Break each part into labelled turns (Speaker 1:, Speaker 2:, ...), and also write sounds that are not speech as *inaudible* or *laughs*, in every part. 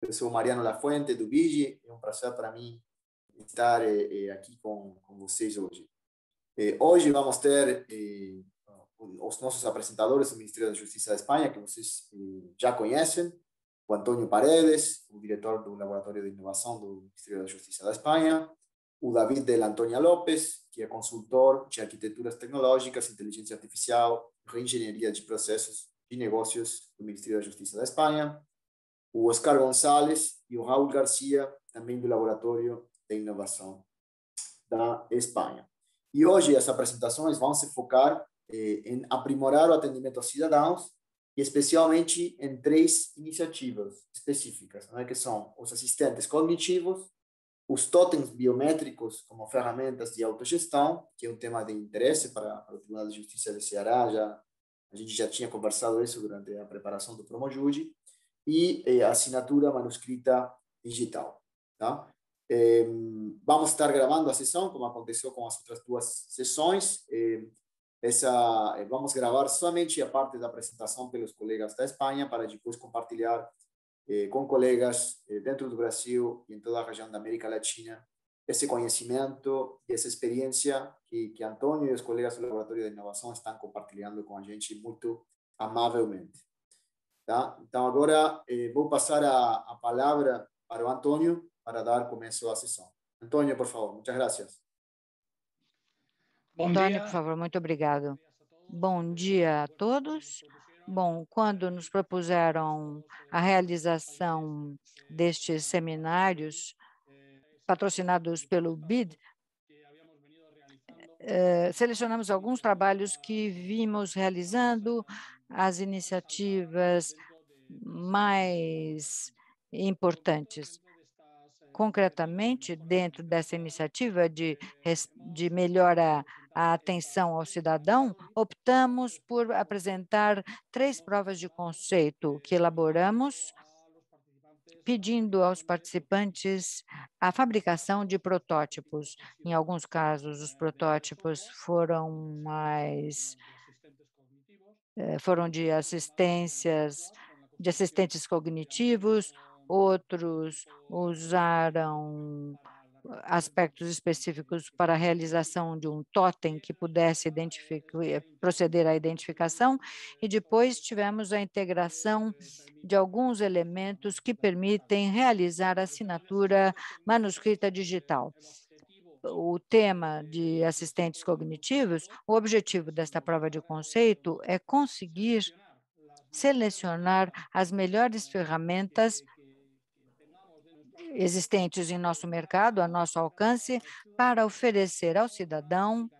Speaker 1: Eu sou Mariano Lafuente, do
Speaker 2: BIGE. É um prazer para mim estar eh, eh aqui com, com vocês hoje. Eh, hoje vamos ter eh, os nossos apresentadores do Ministério da Justiça da Espanha, que vocês eh, já conhecem, o Antônio Paredes, o diretor do Laboratório de Inovação do Ministério da Justiça da Espanha, o David de la Antonia López, que é consultor de arquiteturas tecnológicas, inteligência artificial, reengenharia de processos e negócios do Ministério da Justiça da Espanha, o Oscar Gonzalez e o Raul Garcia, também do Laboratório de Inovação da Espanha. E hoje as apresentações vão se focar eh, em aprimorar o atendimento aos cidadãos, e especialmente em três iniciativas específicas, né, que são os assistentes cognitivos, os totens biométricos como ferramentas de autogestão, que é um tema de interesse para, para o Tribunal de Justiça do Ceará, já, a gente já tinha conversado isso durante a preparação do Promojude, e eh, assinatura manuscrita digital. Tá? Eh, vamos estar gravando a sessão, como aconteceu com as outras duas sessões. Eh, essa, vamos gravar somente a parte da apresentação pelos colegas da Espanha, para depois compartilhar com colegas dentro do Brasil e em toda a região da América Latina esse conhecimento e essa experiência que, que Antônio e os colegas do Laboratório de Inovação estão compartilhando com a gente muito amavelmente. Tá? Então, agora eh, vou passar a, a, palavra para o Antônio para dar começo à sessão. Antônio, por favor, muitas graças.
Speaker 3: Bom Antônio, dia. por favor, muito obrigado. Bom dia a todos. Bom, quando nos propuseram a realização destes seminários patrocinados pelo BID, eh, selecionamos alguns trabalhos que vimos realizando as iniciativas mais importantes. Concretamente, dentro dessa iniciativa de, de melhora a atenção ao cidadão, optamos por apresentar três provas de conceito que elaboramos, pedindo aos participantes a fabricação de protótipos. Em alguns casos, os protótipos foram mais eh, foram de assistências, de assistentes cognitivos, outros usaram aspectos específicos para a realização de um totem que pudesse eh, proceder à identificação, e depois tivemos a integração de alguns elementos que permitem realizar assinatura manuscrita digital o tema de assistentes cognitivos, o objetivo desta prova de conceito é conseguir selecionar as melhores ferramentas existentes em nosso mercado, a nosso alcance, para oferecer ao cidadão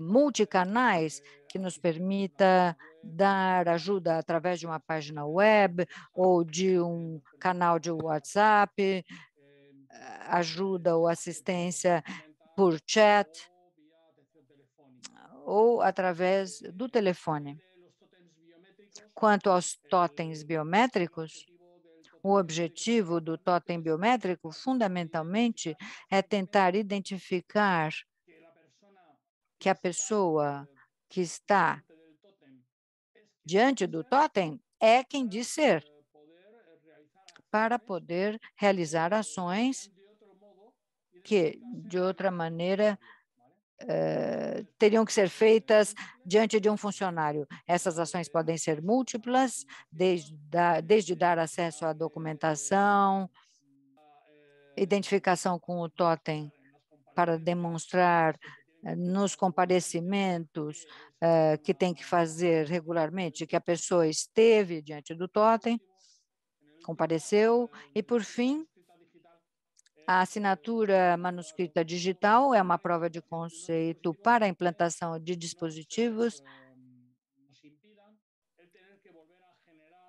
Speaker 3: multicanais que nos permita dar ajuda através de uma página web ou de um canal de WhatsApp, ajuda ou assistência por chat ou através do telefone. Quanto aos totens biométricos, o objetivo do totem biométrico, fundamentalmente, é tentar identificar que a pessoa que está diante do totem é quem diz ser para poder realizar ações que, de outra maneira, eh, teriam que ser feitas diante de um funcionário. Essas ações podem ser múltiplas, desde, dar acesso à documentação, identificação com o totem para demonstrar eh, nos comparecimentos eh, que tem que fazer regularmente que a pessoa esteve diante do totem, compareceu. E, por fim, a assinatura manuscrita digital é uma prova de conceito para a implantação de dispositivos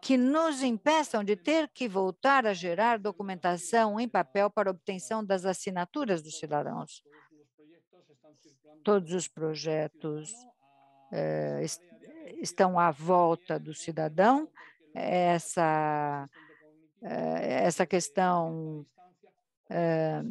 Speaker 3: que nos impeçam de ter que voltar a gerar documentação em papel para obtenção das assinaturas dos cidadãos. Todos os projetos eh, estão à volta do cidadão. Essa eh, essa questão eh,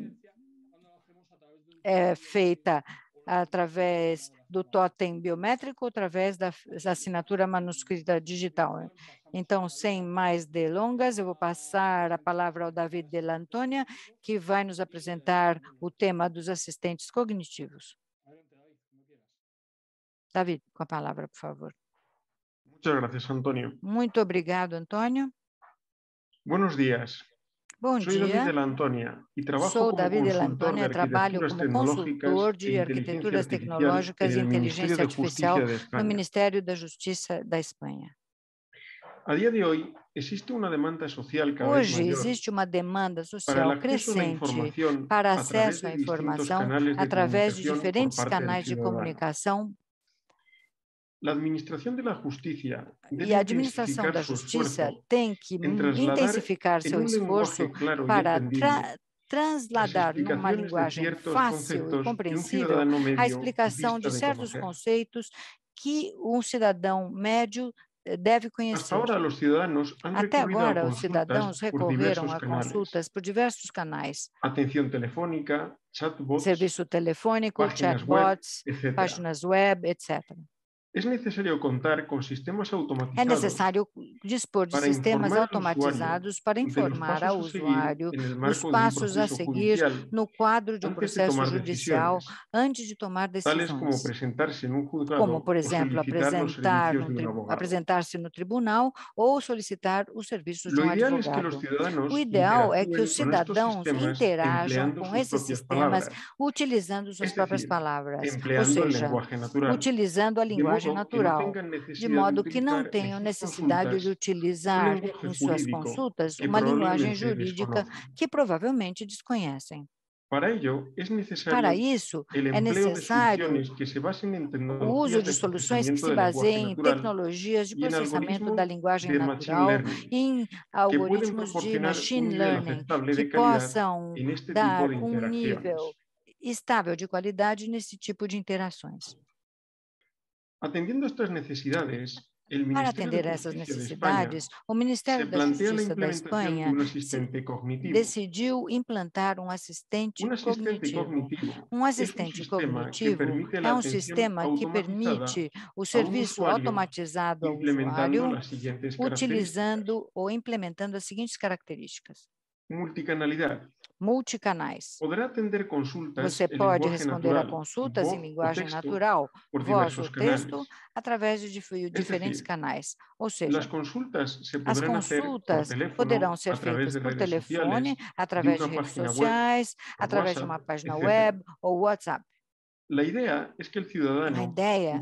Speaker 3: é feita através do né? totem biométrico, através da assinatura manuscrita digital. Né? Então, sem mais delongas, eu vou passar a palavra ao David de Dell'Antonia, que vai nos apresentar o tema dos assistentes cognitivos. David, com a palavra, por favor.
Speaker 4: Muito obrigado, Antônio.
Speaker 3: Muito obrigado, Antônio.
Speaker 4: Buenos días.
Speaker 3: Bom Soy dia. David de
Speaker 4: la Antonia y trabajo Sou David de la Antonia, trabalho como consultor de arquiteturas tecnológicas e inteligência artificial no
Speaker 3: Ministério da Justiça da Espanha.
Speaker 4: A dia de hoje, existe uma demanda social cada Hoje vez existe
Speaker 3: uma demanda social crescente para acesso à informação através de diferentes canais de comunicação
Speaker 4: La administración de la justicia e a administração da justiça
Speaker 3: tem que intensificar seu esforço claro para tra transladar numa linguagem fácil e compreensível a explicação de certos conceitos que um cidadão médio eh, deve conhecer.
Speaker 4: Até agora, os cidadãos recorreram a consultas
Speaker 3: por diversos canais.
Speaker 4: Atenção telefônica, chatbots,
Speaker 3: serviço telefônico, páginas chatbots, web, páginas web, etc.
Speaker 4: É necessário contar com sistemas automatizados. É necessário
Speaker 3: dispor de sistemas automatizados para informar ao usuário os passos a seguir no quadro de um processo judicial antes de tomar decisões, como,
Speaker 4: se num como, por exemplo, apresentar no, apresentar-se
Speaker 3: no tribunal ou solicitar os serviços de um advogado. o ideal é que os cidadãos interajam com esses sistemas utilizando suas próprias palavras, ou seja, utilizando a linguagem linguagem natural, de modo que não tenham necessidade de utilizar em suas consultas uma linguagem jurídica que provavelmente desconhecem.
Speaker 4: Para, ello, Para isso, é necessário o uso de soluções que se baseiem em
Speaker 3: tecnologias de processamento da linguagem natural e em algoritmos de machine learning que possam dar tipo um nível estável de qualidade nesse tipo de interações.
Speaker 4: Atendiendo estas necesidades, Para atender a essas necessidades,
Speaker 3: o Ministério da Justiça da Espanha de decidiu implantar um assistente, um assistente cognitivo. cognitivo. Um assistente um cognitivo é um sistema que permite o serviço automatizado ao usuário utilizando ou implementando as seguintes características.
Speaker 4: Multicanalidade
Speaker 3: multicanais.
Speaker 4: Você pode responder natural. a consultas em linguagem texto, natural, voz ou texto, canais.
Speaker 3: através de é diferentes canais. Ou seja, as consultas,
Speaker 4: se as consultas teléfono, poderão ser feitas por telefone, sociais, através de, de redes sociais,
Speaker 3: através WhatsApp, de uma página etc. web ou WhatsApp.
Speaker 4: La idea es que el ciudadano a ideia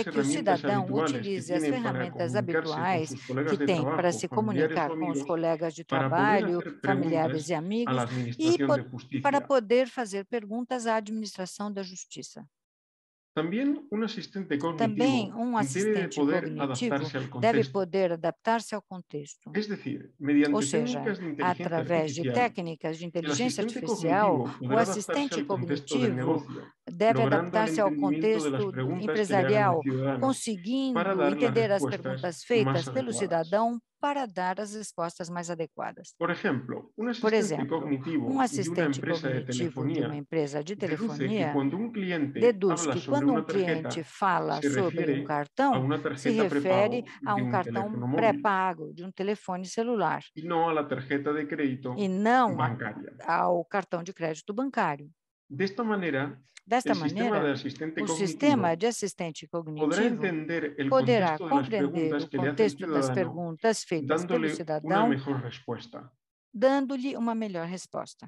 Speaker 4: é que o cidadão utilize as ferramentas habituais
Speaker 3: que tem para se comunicar com os colegas de trabalho, familiares e amigos, e para poder fazer perguntas à administração da justiça.
Speaker 4: Também um assistente cognitivo, deve, cognitivo
Speaker 3: poder adaptar-se ao contexto. decir, Ou seja, através de técnicas de inteligência artificial, o assistente cognitivo deve adaptar-se ao contexto empresarial, conseguindo entender as perguntas feitas pelo cidadão para dar as respostas mais adequadas.
Speaker 4: Por exemplo, um assistente, exemplo, cognitivo, um assistente de cognitivo de uma
Speaker 3: empresa de telefonia, deduz
Speaker 4: que quando um cliente fala sobre um cartão, se refere a um cartão pré-pago
Speaker 3: de um telefone celular
Speaker 4: e não à tarjeta de crédito e não bancária.
Speaker 3: ao cartão de crédito bancário.
Speaker 4: Desta maneira, Desta el o sistema
Speaker 3: de assistente cognitivo
Speaker 4: poderá compreender o contexto das perguntas feitas pelo cidadão,
Speaker 3: dando-lhe uma melhor resposta.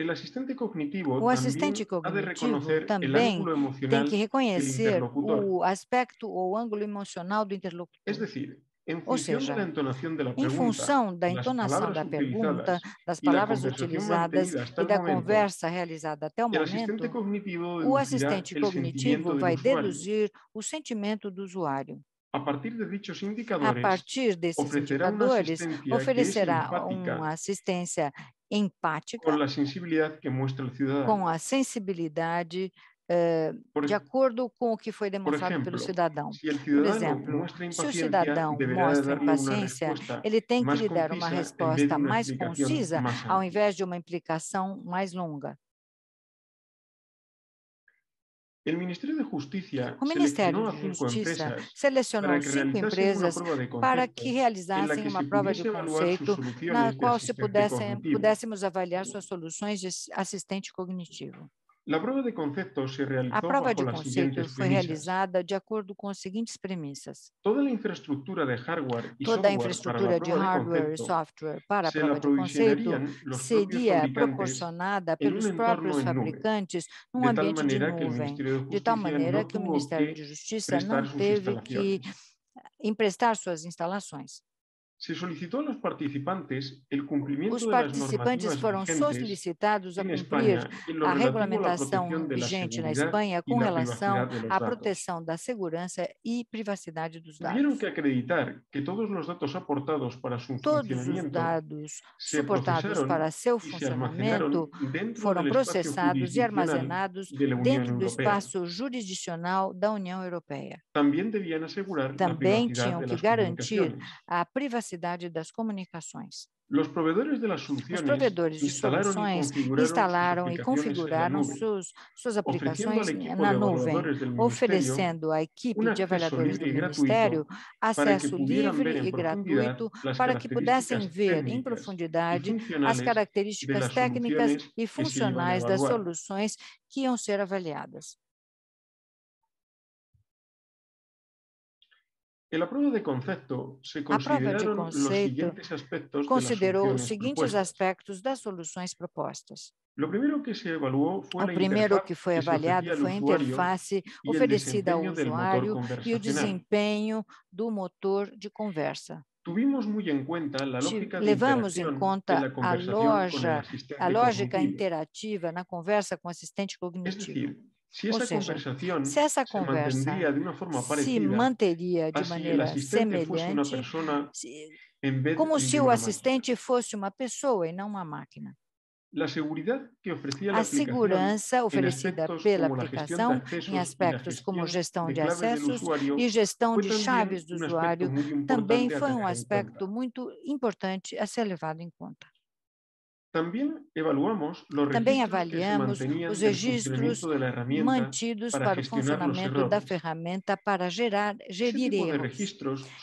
Speaker 4: El asistente cognitivo o assistente cognitivo também tem que reconhecer o
Speaker 3: aspecto ou ângulo emocional do interlocutor. Es decir,
Speaker 4: ou seja, em função da entonação da pergunta, das palavras utilizadas e da conversa
Speaker 3: realizada até o momento, o assistente cognitivo vai deduzir o sentimento do usuário. A partir, a partir desses indicadores, oferecerá uma assistência empática
Speaker 4: com
Speaker 3: a sensibilidade por, de acordo com o que foi demonstrado exemplo, pelo cidadão. Por exemplo, se o cidadão mostra impaciência, ele tem que lhe dar uma resposta mais concisa, ao invés de uma implicação mais longa.
Speaker 4: O Ministério da Justiça, o Ministério de Justiça selecionou cinco empresas para que
Speaker 3: realizassem uma prova de conceito na qual se pudessem, pudéssemos avaliar suas soluções de assistente cognitivo.
Speaker 4: A prova de conceito foi realizada
Speaker 3: de acordo com as seguintes premissas.
Speaker 4: Toda a infraestrutura de hardware e Toda software, de hardware
Speaker 3: software para a prova de conceito seria proporcionada pelos próprios fabricantes num ambiente de nuvem,
Speaker 4: de tal maneira que o Ministério de Justiça não teve que
Speaker 3: emprestar suas instalações.
Speaker 4: Se participantes Os participantes foram solicitados
Speaker 3: a cumprir a regulamentação vigente na Espanha com relação à proteção da segurança e privacidade dos dados. Tiveram
Speaker 4: que acreditar que todos os dados aportados para seu
Speaker 3: dados
Speaker 1: suportados
Speaker 3: para
Speaker 4: seu funcionamento foram processados e armazenados
Speaker 3: dentro do espaço jurisdicional da União Europeia.
Speaker 4: Também, Também tinham que garantir
Speaker 3: a privacidade capacidade das comunicações.
Speaker 4: Os provedores
Speaker 3: de soluções instalaram e configuraram suas, suas aplicações na nuvem, oferecendo à equipe de avaliadores do Ministério acesso livre e gratuito para que pudessem ver em profundidade as características técnicas e funcionais das soluções que iam ser avaliadas.
Speaker 4: La prueba de concepto, se a prova de conceito considerou os
Speaker 3: seguintes aspectos das soluções propostas.
Speaker 4: O primeiro que, que foi avaliado foi a interface oferecida ao usuário e o
Speaker 3: desempenho do motor de conversa.
Speaker 4: Tuvimos muy en cuenta la lógica levamos em conta
Speaker 3: a, loja, a lógica cognitivo. interativa na conversa com o assistente cognitivo. Si esa o conversación esa conversa se mantendría de una forma parecida, se manteria de maneira semelhante,
Speaker 4: persona, como se o
Speaker 3: assistente fosse uma pessoa e não uma máquina.
Speaker 4: La seguridad que ofrecía la a segurança oferecida
Speaker 3: pela aplicação em aspectos como gestão de acessos e gestão de chaves do usuário também foi um aspecto muito importante a ser levado em conta.
Speaker 4: Também avaliamos os registros mantidos para o funcionamento da
Speaker 3: ferramenta para gerar, gerir erros.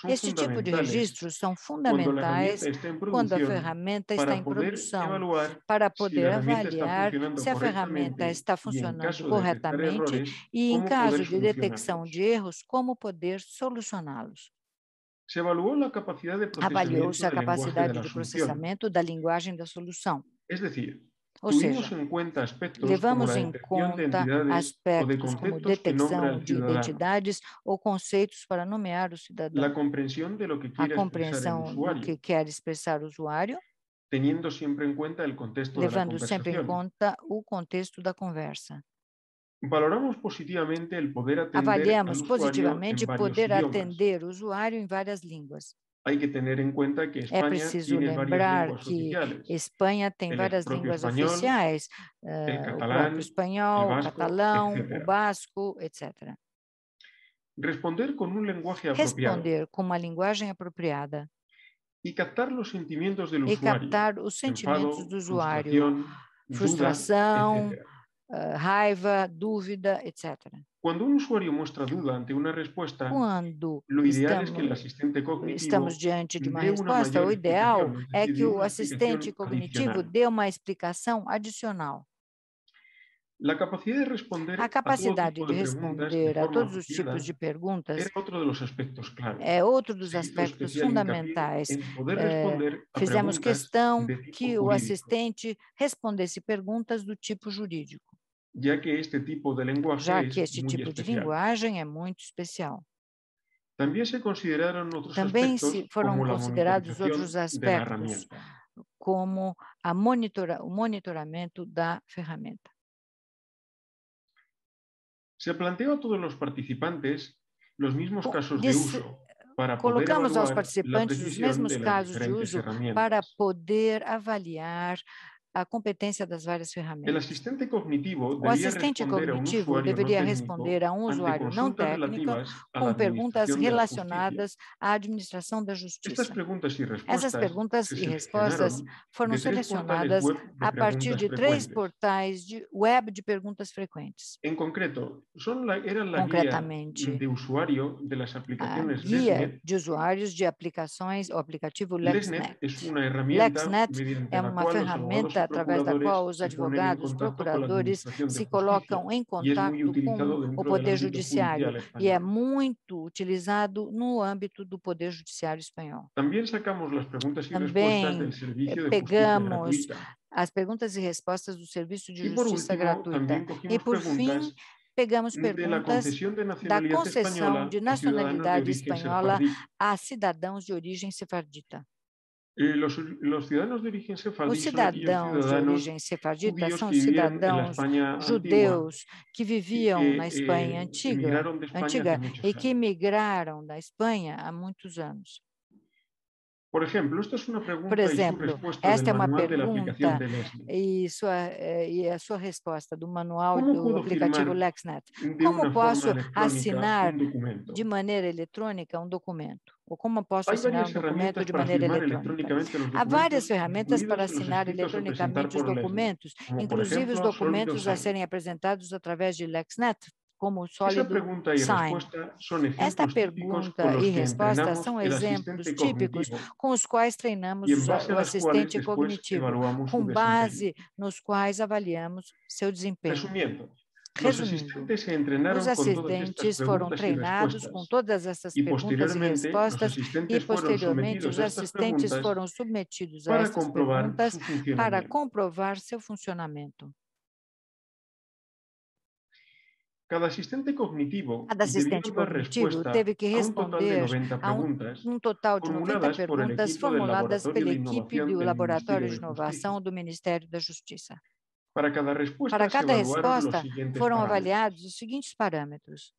Speaker 4: Este tipo de registros
Speaker 3: são fundamentais quando a ferramenta está em produção, para poder avaliar se a ferramenta está funcionando corretamente
Speaker 5: e, em caso de detecção
Speaker 3: de erros, como poder solucioná-los
Speaker 5: se
Speaker 4: avaliou a capacidade de processamento, da, capacidade de, de
Speaker 5: processamento
Speaker 3: da linguagem da solução. É decir, Ou seja, em
Speaker 4: levamos em conta aspectos como detecção de identidades
Speaker 3: ou conceitos para nomear o cidadão, a
Speaker 4: compreensão do que quer expressar o usuário, que
Speaker 3: quer expressar o usuário
Speaker 4: teniendo contexto levando sempre em
Speaker 3: conta o contexto da conversa.
Speaker 4: Valoramos positivamente o poder atender Avaliamos positivamente poder atender
Speaker 3: o usuário em várias línguas.
Speaker 4: Hay que tener en cuenta que España é preciso lembrar que
Speaker 3: Espanha tem várias línguas espanhol, oficiais, eh, catalán, o espanhol, o catalão, etc. o basco, etc.
Speaker 4: Responder com um linguagem apropriada. Responder
Speaker 3: com uma linguagem apropriada.
Speaker 4: E captar os sentimentos do usuário. E captar os sentimentos do usuário. Frustração,
Speaker 3: frustração uh, raiva, dúvida, etc.
Speaker 4: Quando um usuário mostra dúvida ante uma resposta,
Speaker 3: quando
Speaker 4: ideal estamos, é que o assistente cognitivo estamos diante de uma resposta, o ideal é que o assistente cognitivo
Speaker 3: dê uma explicação adicional.
Speaker 4: A capacidade de responder,
Speaker 3: a, capacidade a de responder de a todos os tipos de perguntas
Speaker 4: é outro dos aspectos, claro.
Speaker 1: é outro dos
Speaker 3: aspectos fundamentais. É, fizemos questão tipo que o assistente respondesse perguntas do tipo jurídico
Speaker 4: já que este tipo de linguagem, já que este é tipo especial. de
Speaker 3: linguagem é muito especial.
Speaker 4: Também se consideraram outros Também aspectos, foram considerados outros aspectos,
Speaker 3: como a monitora, o monitoramento da ferramenta.
Speaker 4: Se planteou a todos os participantes os mesmos casos de uso. Para Colocamos aos participantes os mesmos casos de uso para
Speaker 3: poder avaliar a competência das várias ferramentas.
Speaker 4: O assistente cognitivo deveria, assistente responder, cognitivo a um deveria responder a um usuário não técnico com perguntas relacionadas
Speaker 3: à administração da justiça. Perguntas Essas perguntas e respostas foram selecionadas a partir de três portais de web de perguntas frequentes.
Speaker 4: Em concreto, era Concretamente, de usuário a guia LESNet,
Speaker 3: de usuários de aplicações, o aplicativo LexNet.
Speaker 4: LexNet é
Speaker 3: uma ferramenta através da qual os advogados, procuradores se colocam em é contato
Speaker 1: com o Poder Judiciário e
Speaker 3: é muito utilizado no âmbito do Poder Judiciário espanhol.
Speaker 4: Também eh, pegamos
Speaker 3: as perguntas e respostas do Serviço de Justiça Gratuita. E, por fim, pegamos perguntas da concessão de nacionalidade espanhola a cidadãos de origem sefardita.
Speaker 4: Eh, los, los os cidadãos de origem sefardita são cidadãos judeus
Speaker 3: que viviam eh, na eh, Espanha antiga, Espanha antiga e que migraram da Espanha há muitos anos.
Speaker 4: Por exemplo, esta é uma pergunta Por exemplo, esta é uma pergunta
Speaker 3: e, sua, e a sua resposta do manual Como eh, do aplicativo LexNet. Como posso assinar um de maneira eletrônica um documento? Ou como posso assinar um documento de maneira eletrônica? Há várias ferramentas para assinar eletronicamente os documentos, inclusive exemplo, os documentos a serem apresentados através de LexNet, como o sólido saem. Esta pergunta e resposta são exemplos típicos com os quais treinamos o assistente cognitivo,
Speaker 4: com base
Speaker 3: nos quais avaliamos seu desempenho.
Speaker 4: Resumindo, os assistentes foram treinados com
Speaker 3: todas essas perguntas e respostas
Speaker 1: e, posteriormente, os assistentes foram
Speaker 3: submetidos a essas perguntas para comprovar seu funcionamento.
Speaker 4: Cada assistente cognitivo, Cada assistente cognitivo teve que responder a um,
Speaker 3: um total de 90 perguntas formuladas pela equipe do Laboratório de Inovação do Ministério da Justiça.
Speaker 4: Para cada resposta, Para cada resposta foram avaliados
Speaker 3: os seguintes parâmetros.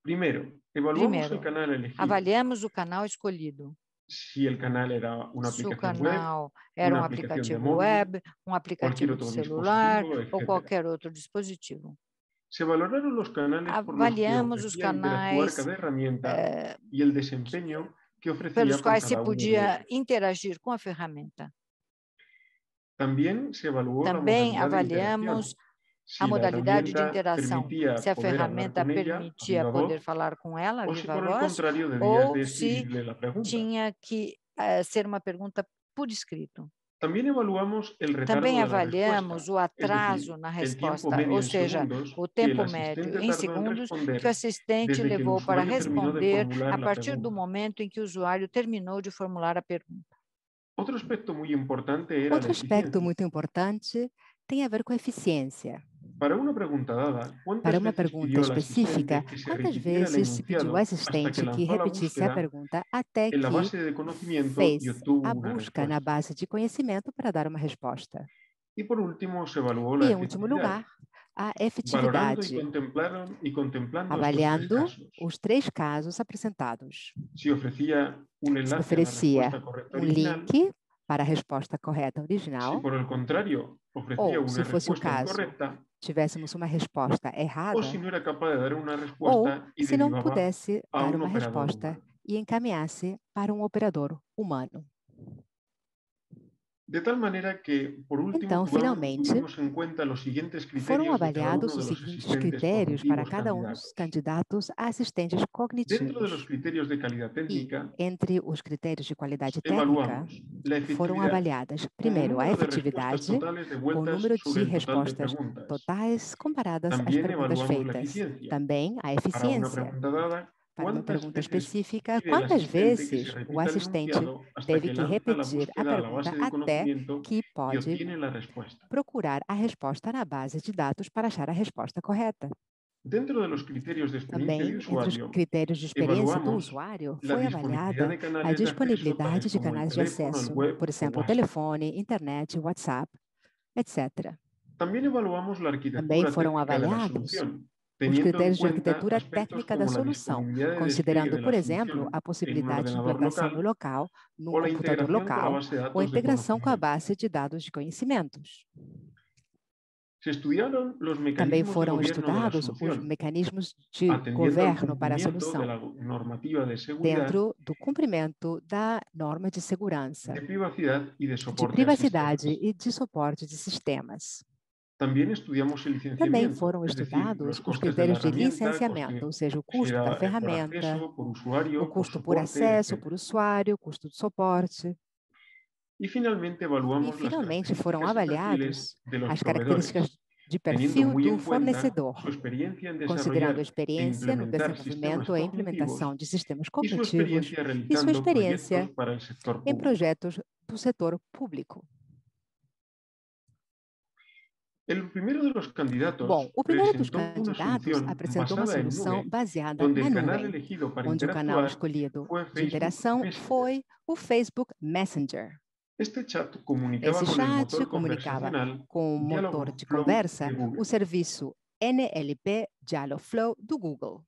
Speaker 4: Primeiro, Primeiro o canal avaliamos
Speaker 3: o canal escolhido.
Speaker 4: Se o canal era canal web, era um aplicativo, aplicativo web,
Speaker 3: um aplicativo celular ou qualquer outro dispositivo.
Speaker 4: Se valoraram os canais avaliamos os canais eh, pelos quais se podia
Speaker 3: interagir com a ferramenta.
Speaker 4: Também, Também avaliamos
Speaker 3: a modalidade de interação, se a ferramenta permitia poder falar com ela viva voz, ou se tinha que uh, ser uma pergunta por escrito.
Speaker 4: Também avaliamos o atraso na resposta, ou seja, o tempo
Speaker 3: médio em segundos que o assistente levou para responder a partir do momento em que o usuário terminou de formular a pergunta.
Speaker 4: Outro aspecto muito
Speaker 5: importante tem a ver com a eficiência.
Speaker 4: Para uma pergunta, dada, Para uma pergunta específica, quantas vezes se pediu ao assistente que repetisse a pergunta
Speaker 5: até que fez a busca na base de conhecimento para dar uma resposta?
Speaker 4: E, por último, se evaluou e, em último lugar,
Speaker 5: a efetividade,
Speaker 4: e contemplando avaliando os três,
Speaker 5: os três casos apresentados.
Speaker 4: Se oferecia um, se oferecia um link
Speaker 5: para a resposta correta original, se,
Speaker 4: por el contrário, oferecia ou, uma se fosse o caso, correta,
Speaker 5: tivéssemos uma resposta errada, ou se
Speaker 4: não pudesse dar uma resposta
Speaker 5: e encaminhasse para um operador humano.
Speaker 4: De tal maneira que, por último, então, finalmente, foram avaliados os seguintes critérios
Speaker 5: para cada um dos candidatos a assistentes cognitivos.
Speaker 4: Técnica,
Speaker 5: e, entre os critérios de qualidade técnica, foram avaliadas, primeiro, a efetividade, o número de respostas totais comparadas Também às perguntas feitas. Também a eficiência uma pergunta específica: quantas vezes o assistente teve que repetir a pergunta até que pode procurar a resposta na base de dados para achar a resposta correta?
Speaker 4: Dentro de los critérios de experiência Também, entre os critérios de experiência do usuário, foi avaliada a disponibilidade de canais de acesso, por exemplo,
Speaker 5: telefone, internet, WhatsApp, etc.
Speaker 4: Também, Também foram avaliados
Speaker 5: os critérios de arquitetura técnica da solução, considerando, por assim exemplo, a possibilidade de implantação no local, no computador local, ou a integração com a base de dados de conhecimentos.
Speaker 4: Também foram estudados os
Speaker 5: mecanismos de governo para a solução, dentro do cumprimento da norma de segurança,
Speaker 4: de privacidade
Speaker 5: e de suporte de sistemas.
Speaker 4: Também foram é estudados os critérios de licenciamento, ou
Speaker 5: seja, o custo da ferramenta,
Speaker 4: o custo por acesso,
Speaker 5: por usuário, o custo de suporte.
Speaker 4: E finalmente, e finalmente foram
Speaker 5: avaliados as características de perfil do fornecedor, considerando a experiência no desenvolvimento e implementação de sistemas cognitivos e sua experiência em projetos do setor público.
Speaker 4: Bom, o primeiro dos candidatos apresentou uma solução baseada na nuvem, onde o canal escolhido de interação
Speaker 5: foi o Facebook Messenger. Este chat
Speaker 4: Esse chat comunicava com o motor de conversa
Speaker 5: o serviço NLP Dialogflow do Google.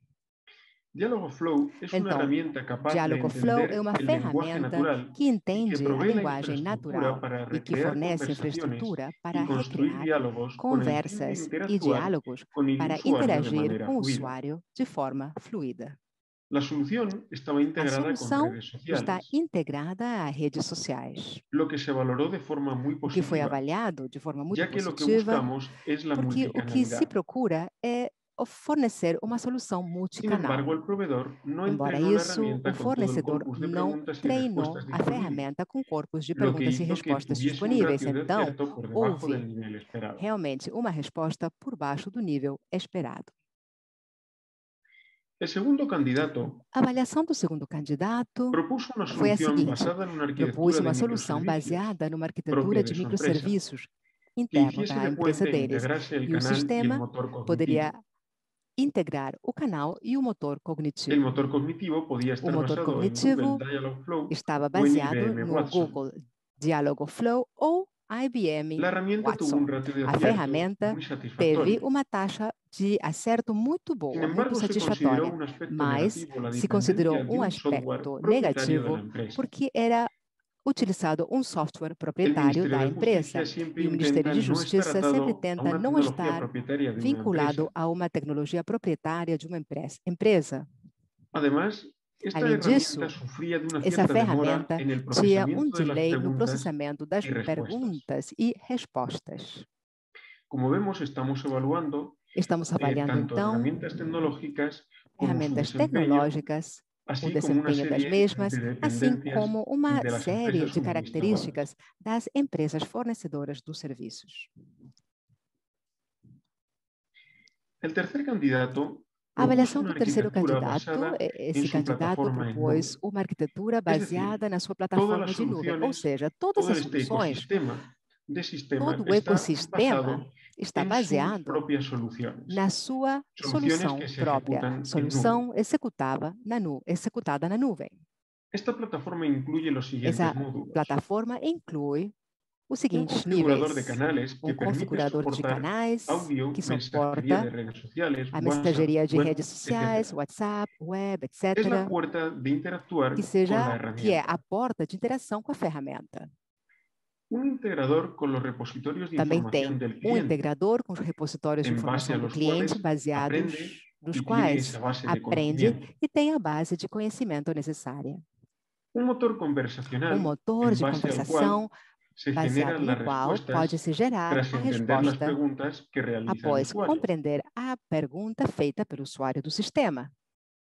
Speaker 4: Flow é então, Diálogo Flow então, é uma ferramenta que
Speaker 5: entende a linguagem natural e que fornece infraestrutura para recriar
Speaker 4: conversas e diálogos para interagir com o usuário
Speaker 5: de forma fluida.
Speaker 4: A solução está
Speaker 5: integrada a redes sociais. O que foi avaliado de forma muito positiva, porque o que se procura é fornecer uma solução multicanal.
Speaker 4: Embora isso, o fornecedor não treinou a
Speaker 5: ferramenta com corpos de perguntas e respostas disponíveis. Então, houve realmente uma resposta por baixo do nível esperado.
Speaker 4: segundo candidato
Speaker 5: a avaliação do segundo candidato foi a seguinte: propôs uma solução baseada numa arquitetura de microserviços interna da empresa deles, e o sistema poderia integrar o canal e o motor cognitivo. O motor
Speaker 4: cognitivo, o motor cognitivo
Speaker 5: Flow, estava baseado no Watson. Google Diálogo Flow ou IBM Watson. Um a ferramenta teve uma taxa de acerto muito boa, embargo, muito satisfatória, mas se considerou um aspecto negativo porque era utilizado um software proprietário da empresa. É e o Ministério de é Justiça sempre tenta não estar vinculado a uma tecnologia proprietária de uma empresa.
Speaker 4: Además, Além disso, essa ferramenta tinha um delay no processamento das perguntas e respostas. Como vemos, estamos
Speaker 5: Estamos eh, avaliando, eh, então,
Speaker 4: tecnológicas, ferramentas tecnológicas
Speaker 5: o desempenho das mesmas, assim como uma série de características das empresas fornecedoras dos serviços. A avaliação do terceiro candidato, esse candidato propôs uma arquitetura baseada na sua plataforma de nuvem, ou seja, todas as soluções,
Speaker 4: todo o ecossistema está baseado
Speaker 5: na sua solução própria, solução executada na, nu executada na nuvem.
Speaker 4: Esta plataforma inclui os seguintes Essa módulos.
Speaker 5: plataforma inclui os seguintes um níveis. De canais um configurador de canais audio, que suporta sociales, a mensageria de redes sociais, WhatsApp, web, etc.
Speaker 4: Que, seja, que é
Speaker 5: a porta de interação com a ferramenta.
Speaker 4: Um integrador com os repositórios de Também informação um
Speaker 5: integrador com os repositórios de informação do cliente baseados nos quais aprende e tem a base de conhecimento necessária.
Speaker 4: Um motor conversacional, um motor de conversação baseado no qual pode se
Speaker 5: gerar a resposta após compreender a pergunta feita pelo usuário do sistema.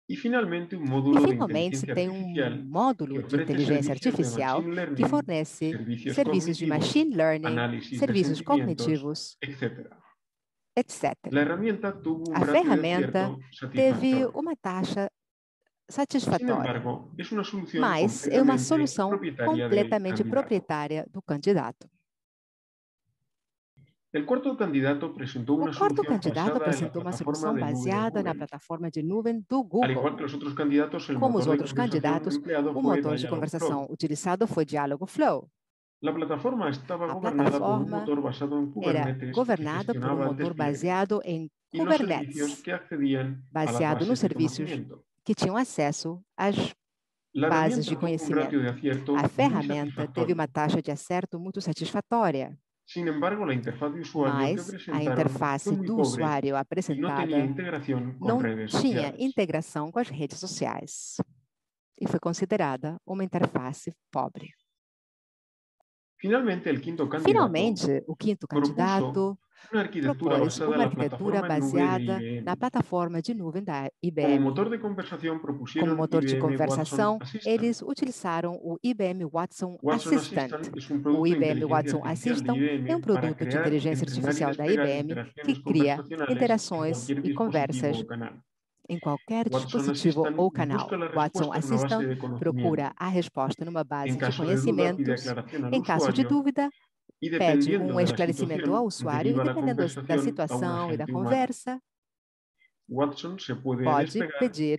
Speaker 4: E finalmente, um módulo e, finalmente tem um
Speaker 5: módulo de inteligência artificial learning, que fornece serviços, serviços de machine learning, serviços cognitivos, etc. etc.
Speaker 4: a ferramenta teve
Speaker 5: uma taxa satisfatória, embargo, mas é uma solução completamente proprietária do candidato.
Speaker 4: O quarto candidato apresentou uma, candidato solução baseada
Speaker 5: na plataforma de nuvem do Google.
Speaker 4: Candidatos, Como os outros candidatos, o motor de conversação
Speaker 5: utilizado foi Dialogflow.
Speaker 4: A plataforma estava por motor Kubernetes. Era governada por um motor
Speaker 5: baseado em Kubernetes,
Speaker 4: baseado nos serviços
Speaker 5: que tinham acesso às bases de conhecimento. A ferramenta teve uma taxa de acerto muito satisfatória.
Speaker 4: Embargo, Mas a interface do usuário apresentada não tinha sociais.
Speaker 5: integração com as redes sociais e foi considerada uma interface pobre.
Speaker 4: Finalmente, quinto candidato, Finalmente,
Speaker 5: o quinto candidato
Speaker 4: propôs uma arquitetura baseada na
Speaker 5: plataforma de nuvem da IBM. Como motor
Speaker 4: de conversação, motor de conversação
Speaker 5: eles utilizaram o IBM Watson, Assistant. o IBM Watson Assistant é um produto de inteligência artificial da IBM que cria interações e conversas em qualquer dispositivo ou canal. Watson Assistant procura a resposta numa base de conhecimentos. Em caso de dúvida, pede um esclarecimento ao usuário e dependendo da situação e da conversa,
Speaker 4: pode pedir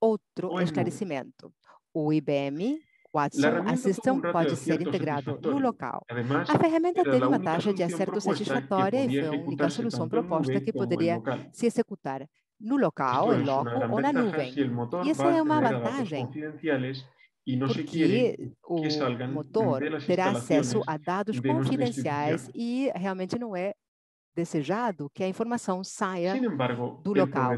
Speaker 5: outro esclarecimento. O IBM Watson Assistant pode ser integrado no local.
Speaker 1: A ferramenta teve uma taxa de acerto satisfatória e foi a única solução proposta que poderia
Speaker 5: se executar no local, em loco ou na nuvem. E essa é uma vantagem
Speaker 4: porque o motor terá acesso a dados confidenciais
Speaker 5: e realmente não é desejado que a informação saia embargo, do local,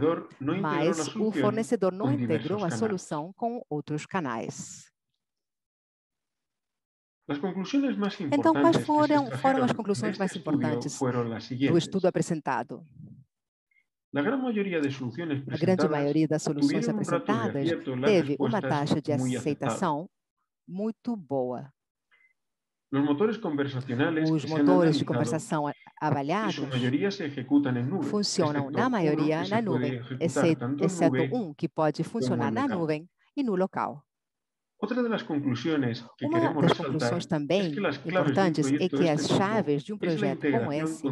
Speaker 5: mas o fornecedor não integrou a solução com outros canais. Então, quais foram, foram as conclusões mais importantes do estudo apresentado?
Speaker 4: A grande maioria das soluções apresentadas teve uma taxa de aceitação
Speaker 5: muito boa.
Speaker 4: Os motores de conversação avaliados funcionam na maioria na nuvem, exceto, um
Speaker 5: que pode funcionar na nuvem e no local.
Speaker 4: Outra das conclusões que Uma queremos das conclusões também é importantes é que as chaves de um projeto como esse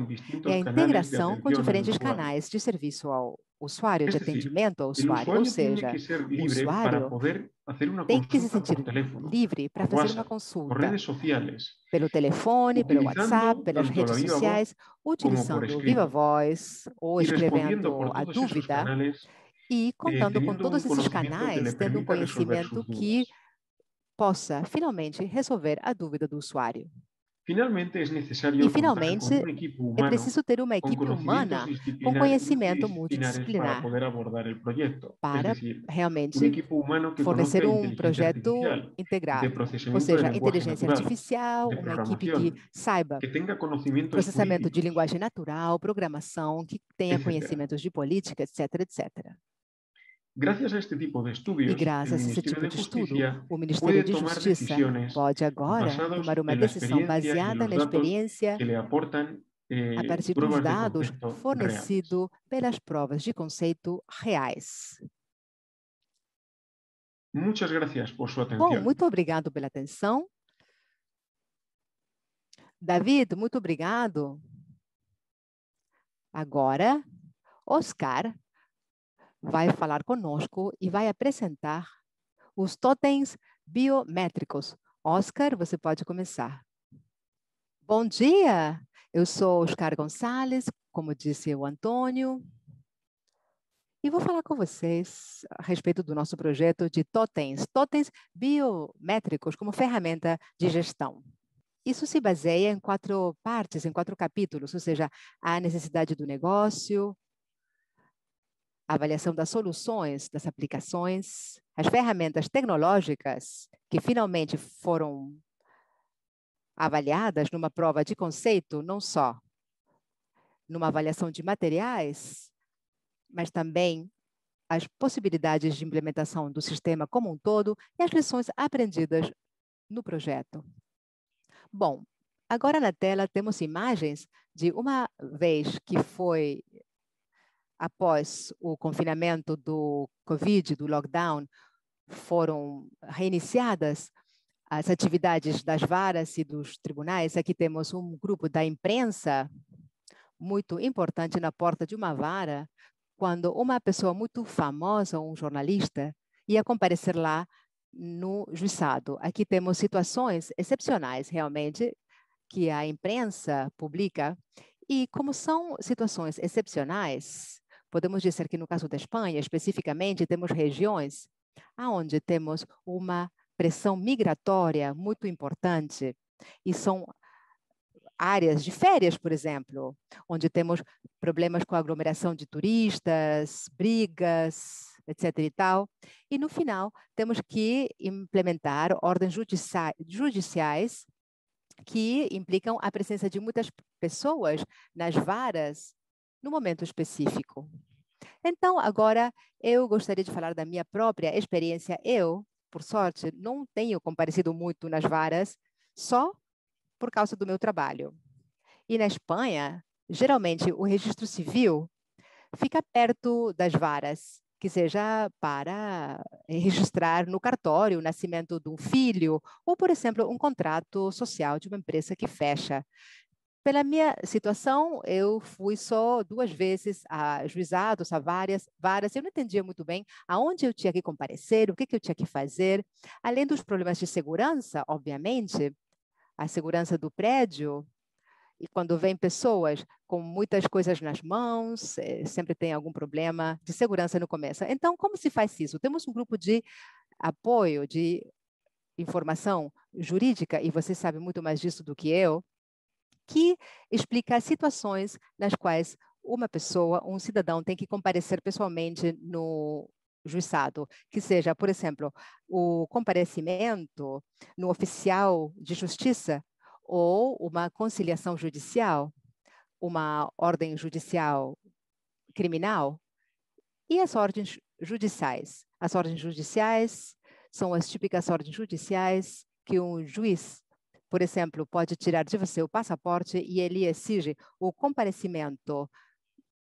Speaker 4: é a integração com diferentes canais
Speaker 5: de serviço ao usuário, de atendimento ao usuário, ou seja, o usuário tem que
Speaker 4: se sentir livre para fazer uma consulta
Speaker 5: pelo telefone, pelo WhatsApp, pelas redes sociais, utilizando o Viva Voz ou escrevendo a dúvida e contando com todos esses canais, tendo um conhecimento que possa finalmente resolver a dúvida do usuário.
Speaker 4: Finalmente é necessário e finalmente é preciso ter uma equipe humana com conhecimento
Speaker 5: multidisciplinar
Speaker 4: para, decir, realmente um fornecer um projeto integrado, ou seja, inteligência artificial, uma equipe que saiba que processamento
Speaker 5: de linguagem natural, programação, que tenha etc. conhecimentos de política, etc, etc.
Speaker 4: Gracias a este tipo de estudos e graças a esse tipo de, estudo, o Ministério de Justiça pode agora tomar uma decisão baseada na experiência eh, a partir dos dados fornecidos
Speaker 5: pelas provas de conceito reais.
Speaker 4: Muchas gracias por sua atenção. Bom, muito
Speaker 5: obrigado pela atenção. David, muito obrigado. Agora, Oscar vai falar conosco e vai apresentar os totens biométricos. Oscar, você pode começar. Bom dia, eu sou Oscar Gonçalves, como disse o Antônio, e vou falar com vocês a respeito do nosso projeto de totens, totens biométricos como ferramenta de gestão. Isso se baseia em quatro partes, em quatro capítulos, ou seja, a necessidade do negócio, a avaliação das soluções, das aplicações, as ferramentas tecnológicas que finalmente foram avaliadas numa prova de conceito, não só numa avaliação de materiais, mas também as possibilidades de implementação do sistema como um todo e as lições aprendidas no projeto. Bom, agora na tela temos imagens de uma vez que foi após o confinamento do Covid, do lockdown, foram reiniciadas as atividades das varas e dos tribunais. Aqui temos um grupo da imprensa muito importante na porta de uma vara, quando uma pessoa muito famosa, um jornalista, ia comparecer lá no juizado. Aqui temos situações excepcionais, realmente, que a imprensa publica. E como são situações excepcionais, Podemos dizer que no caso da Espanha, especificamente, temos regiões onde temos uma pressão migratória muito importante e são áreas de férias, por exemplo, onde temos problemas com a aglomeração de turistas, brigas, etc. e tal. E no final, temos que implementar ordens judiciais que implicam a presença de muitas pessoas nas varas no momento específico. Então, agora eu gostaria de falar da minha própria experiência. Eu, por sorte, não tenho comparecido muito nas varas, só por causa do meu trabalho. E na Espanha, geralmente o registro civil fica perto das varas, que seja para registrar no cartório o nascimento de um filho ou, por exemplo, um contrato social de uma empresa que fecha. Pela minha situação, eu fui só duas vezes a juizados, a várias varas. Eu não entendia muito bem aonde eu tinha que comparecer, o que, que eu tinha que fazer. Além dos problemas de segurança, obviamente, a segurança do prédio, e quando vem pessoas com muitas coisas nas mãos, eh, sempre tem algum problema de segurança no começo. Então, como se faz isso? Temos um grupo de apoio, de informação jurídica, e você sabe muito mais disso do que eu, que explica as situações nas quais uma pessoa, um cidadão, tem que comparecer pessoalmente no juizado, que seja, por exemplo, o comparecimento no oficial de justiça ou uma conciliação judicial, uma ordem judicial criminal e as ordens judiciais. As ordens judiciais são as típicas ordens judiciais que um juiz por exemplo, pode tirar de você o passaporte e ele exige o comparecimento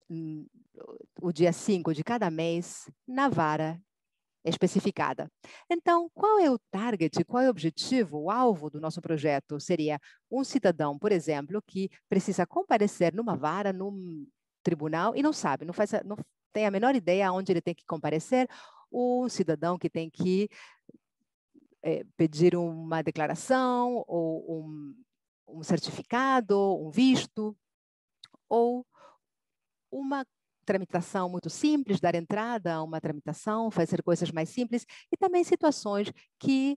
Speaker 5: hum, o dia 5 de cada mês na vara especificada. Então, qual é o target, qual é o objetivo, o alvo do nosso projeto? Seria um cidadão, por exemplo, que precisa comparecer numa vara, num tribunal e não sabe, não, faz, não tem a menor ideia aonde ele tem que comparecer, ou um cidadão que tem que é, pedir uma declaração ou um, um certificado, um visto, ou uma tramitação muito simples, dar entrada a uma tramitação, fazer coisas mais simples, e também situações que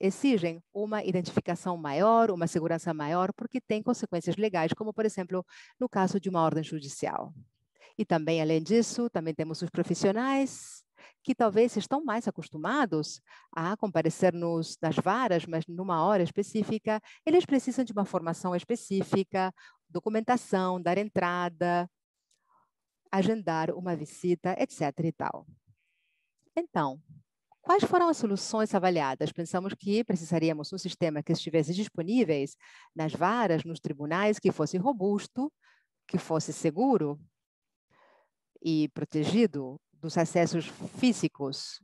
Speaker 5: exigem uma identificação maior, uma segurança maior, porque tem consequências legais, como, por exemplo, no caso de uma ordem judicial. E também, além disso, também temos os profissionais que talvez estão mais acostumados a comparecer nos, nas varas, mas numa hora específica, eles precisam de uma formação específica, documentação, dar entrada, agendar uma visita, etc. e tal. Então, quais foram as soluções avaliadas? Pensamos que precisaríamos um sistema que estivesse disponíveis nas varas, nos tribunais, que fosse robusto, que fosse seguro e protegido dos acessos físicos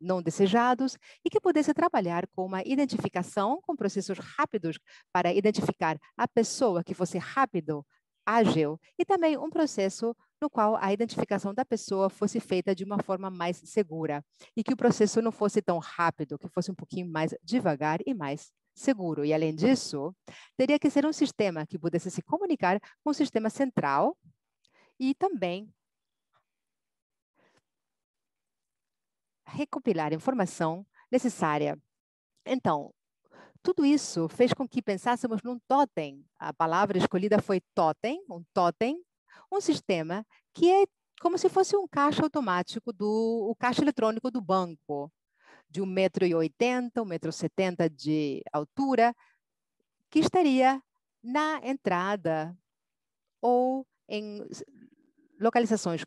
Speaker 5: não desejados e que pudesse trabalhar com uma identificação, com processos rápidos para identificar a pessoa que fosse rápido, ágil e também um processo no qual a identificação da pessoa fosse feita de uma forma mais segura e que o processo não fosse tão rápido, que fosse um pouquinho mais devagar e mais seguro. E além disso, teria que ser um sistema que pudesse se comunicar com o sistema central e também recopilar informação necessária. Então, tudo isso fez com que pensássemos num totem. A palavra escolhida foi totem, um totem, um sistema que é como se fosse um caixa automático do o caixa eletrônico do banco, de 1,80m, 1,70m de altura, que estaria na entrada ou em localizações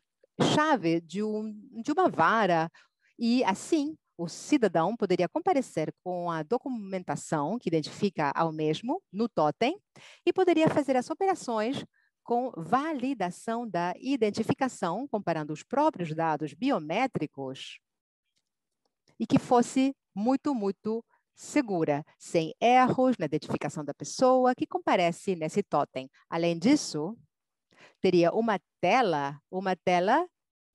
Speaker 5: chave de, um, de uma vara e assim, o cidadão poderia comparecer com a documentação que identifica ao mesmo no totem e poderia fazer as operações com validação da identificação, comparando os próprios dados biométricos e que fosse muito, muito segura, sem erros na identificação da pessoa que comparece nesse totem. Além disso, teria uma tela, uma tela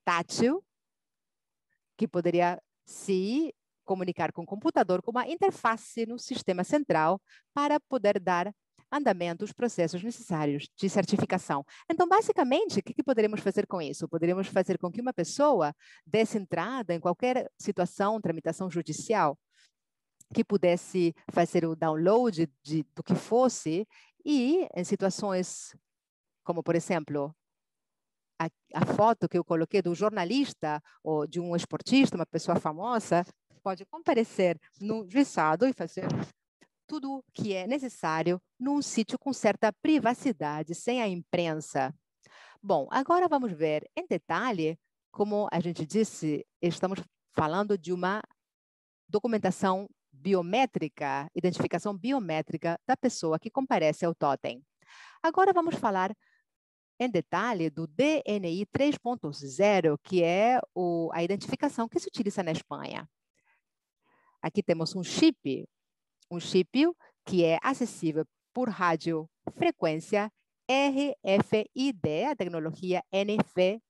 Speaker 5: tátil que poderia se comunicar com o computador com uma interface no sistema central para poder dar andamento os processos necessários de certificação. Então, basicamente, o que, que poderemos fazer com isso? Poderíamos fazer com que uma pessoa desse entrada em qualquer situação, tramitação judicial, que pudesse fazer o download de, do que fosse e em situações como, por exemplo, a, a foto que eu coloquei do jornalista ou de um esportista, uma pessoa famosa, pode comparecer no juizado e fazer tudo o que é necessário num sítio com certa privacidade, sem a imprensa. Bom, agora vamos ver em detalhe, como a gente disse, estamos falando de uma documentação biométrica, identificação biométrica da pessoa que comparece ao totem. Agora vamos falar em detalhe do DNI 3.0, que é o, a identificação que se utiliza na Espanha. Aqui temos um chip, um chip que é acessível por radiofrequência RFID, a tecnologia NFC,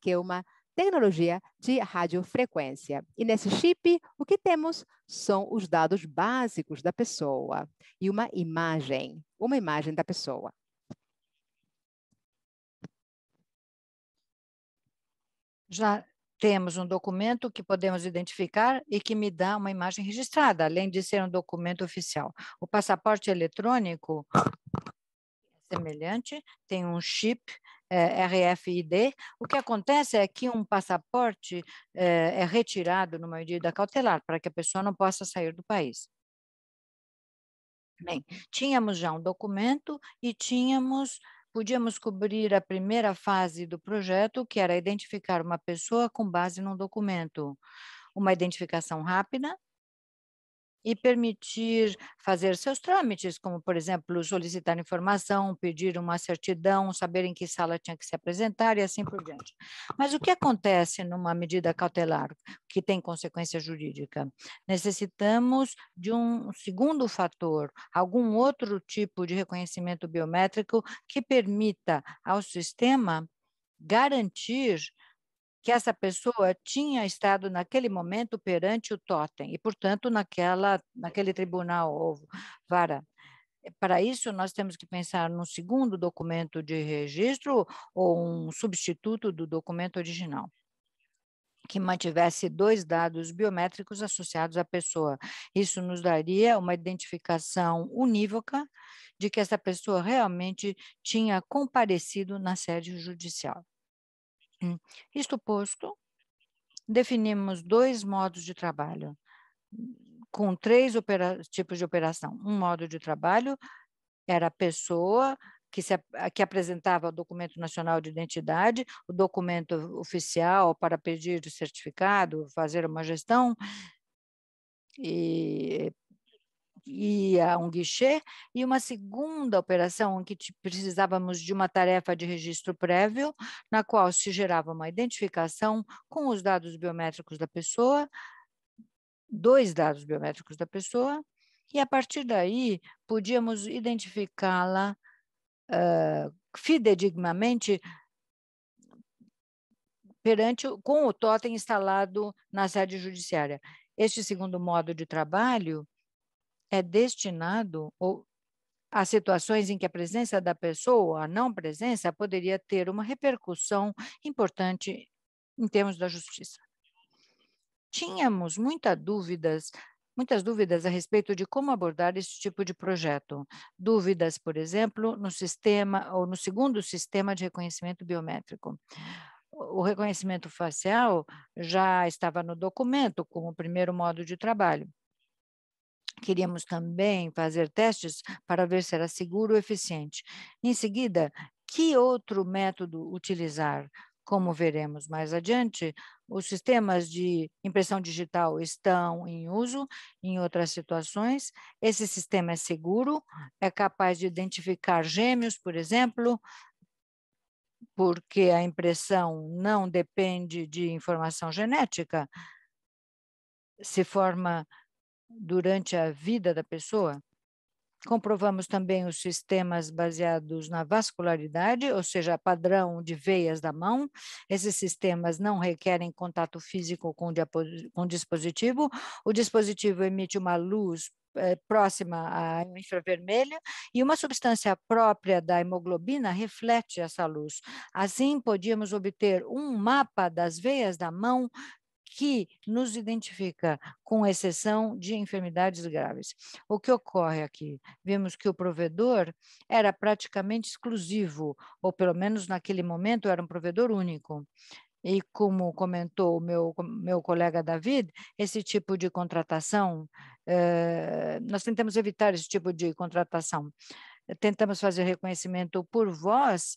Speaker 5: que é uma tecnologia de radiofrequência. E nesse chip, o que temos são os dados básicos da pessoa e uma imagem, uma imagem da pessoa.
Speaker 3: já temos um documento que podemos identificar e que me dá uma imagem registrada, além de ser um documento oficial. O passaporte eletrônico é semelhante, tem um chip é, RFID. O que acontece é que um passaporte é, é retirado numa medida cautelar para que a pessoa não possa sair do país. Bem, tínhamos já um documento e tínhamos podíamos cobrir a primeira fase do projeto, que era identificar uma pessoa com base num documento. Uma identificação rápida, e permitir fazer seus trâmites, como, por exemplo, solicitar informação, pedir uma certidão, saber em que sala tinha que se apresentar e assim por diante. Mas o que acontece numa medida cautelar que tem consequência jurídica? Necessitamos de um segundo fator, algum outro tipo de reconhecimento biométrico que permita ao sistema garantir que essa pessoa tinha estado naquele momento perante o totem e, portanto, naquela, naquele tribunal ou vara. Eh, para isso, nós temos que pensar num segundo documento de registro ou um substituto do documento original que mantivesse dois dados biométricos associados à pessoa. Isso nos daria uma identificação unívoca de que essa pessoa realmente tinha comparecido na sede judicial. Isto posto, definimos dois modos de trabalho, com três tipos de operação. Um modo de trabalho era a pessoa que, se, que, apresentava o documento nacional de identidade, o documento oficial para pedir certificado, fazer uma gestão e ia a ah, um guichê, e uma segunda operação em que precisávamos de uma tarefa de registro prévio, na qual se gerava uma identificação com os dados biométricos da pessoa, dois dados biométricos da pessoa, e a partir daí podíamos identificá-la uh, ah, fidedignamente perante com o totem instalado na sede judiciária. Este segundo modo de trabalho é destinado ou, a situações em que a presença da pessoa, a não presença, poderia ter uma repercussão importante em termos da justiça. Tínhamos muitas dúvidas, muitas dúvidas a respeito de como abordar esse tipo de projeto. Dúvidas, por exemplo, no sistema ou no segundo sistema de reconhecimento biométrico o reconhecimento facial já estava no documento como primeiro modo de trabalho. Queríamos também fazer testes para ver se era seguro ou eficiente. Em seguida, que outro método utilizar? Como veremos mais adiante, os sistemas de impressão digital estão em uso em outras situações. Esse sistema é seguro, é capaz de identificar gêmeos, por exemplo, porque a impressão não depende de informação genética. Se forma durante a vida da pessoa. Comprovamos também os sistemas baseados na vascularidade, ou seja, padrão de veias da mão. Esses sistemas não requerem contato físico com, com o dispositivo. O dispositivo emite uma luz é, próxima à infravermelha e uma substância própria da hemoglobina reflete essa luz. Assim, podíamos obter um mapa das veias da mão que nos identifica com exceção de enfermidades graves. O que ocorre aqui? Vimos que o provedor era praticamente exclusivo, ou pelo menos naquele momento era um provedor único. E como comentou o meu, meu colega David, esse tipo de contratação, eh, nós tentamos evitar esse tipo de contratação. Tentamos fazer reconhecimento por voz,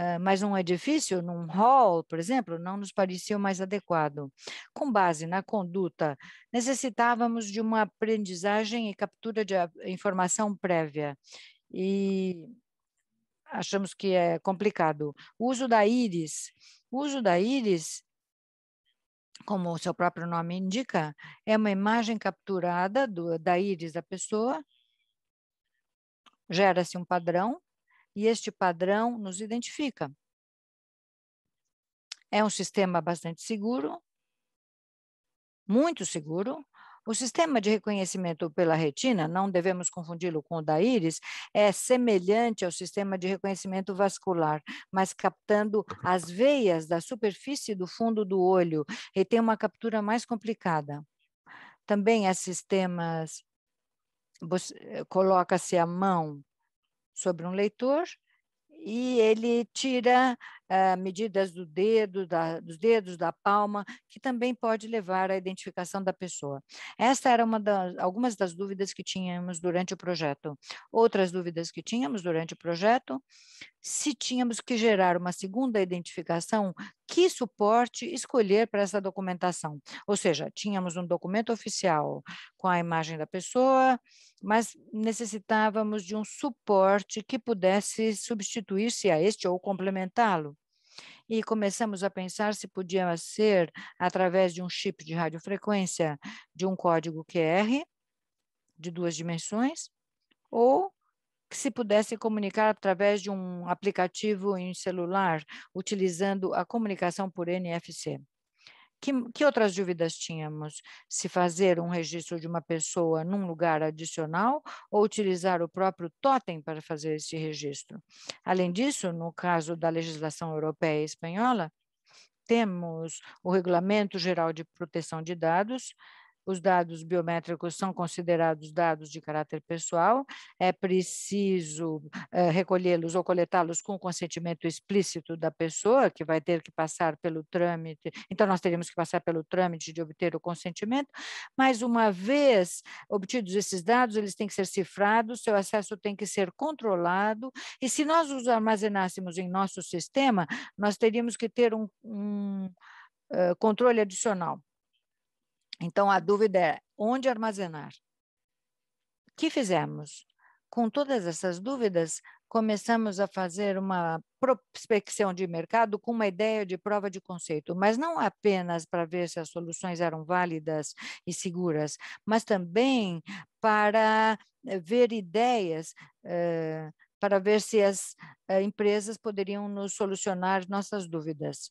Speaker 3: ah, mas um edifício, num hall, por exemplo, não nos parecia mais adequado. Com base na conduta, necessitávamos de uma aprendizagem e captura de informação prévia. E achamos que é complicado. O uso da íris. O uso da íris como o seu próprio nome indica, é uma imagem capturada do, da íris da pessoa, gera-se um padrão e este padrão nos identifica. É um sistema bastante seguro, muito seguro. O sistema de reconhecimento pela retina, não devemos confundi-lo com o da íris, é semelhante ao sistema de reconhecimento vascular, mas captando as veias da superfície do fundo do olho e tem uma captura mais complicada. Também há sistemas eh, coloca-se a mão sobre um leitor e ele tira eh, medidas do dedo, da, dos dedos, da palma, que também pode levar à identificação da pessoa. Esta era uma das, algumas das dúvidas que tínhamos durante o projeto. Outras dúvidas que tínhamos durante o projeto, se tínhamos que gerar uma segunda identificação, que suporte escolher para essa documentação? Ou seja, tínhamos um documento oficial com a imagem da pessoa, mas necessitávamos de um suporte que pudesse substituir-se a este ou complementá-lo e começamos a pensar se podia ser através de um chip de radiofrequência, de um código QR de duas dimensões, ou que se pudesse comunicar através de um aplicativo em celular, utilizando a comunicação por NFC. Que, que outras dúvidas tínhamos? Se fazer um registro de uma pessoa num lugar adicional ou utilizar o próprio totem para fazer esse registro? Além disso, no caso da legislação europeia e espanhola, temos o Regulamento Geral de Proteção de Dados, os dados biométricos são considerados dados de caráter pessoal, é preciso é, recolhê-los ou coletá-los com o consentimento explícito da pessoa, que vai ter que passar pelo trâmite, então nós teríamos que passar pelo trâmite de obter o consentimento, mas uma vez obtidos esses dados, eles têm que ser cifrados, seu acesso tem que ser controlado, e se nós os armazenássemos em nosso sistema, nós teríamos que ter um, um uh, controle adicional. Então, a dúvida é onde armazenar? O que fizemos? Com todas essas dúvidas, começamos a fazer uma prospecção de mercado com uma ideia de prova de conceito, mas não apenas para ver se as soluções eram válidas e seguras, mas também para eh, ver ideias, eh, para ver se as eh, empresas poderiam nos solucionar nossas dúvidas.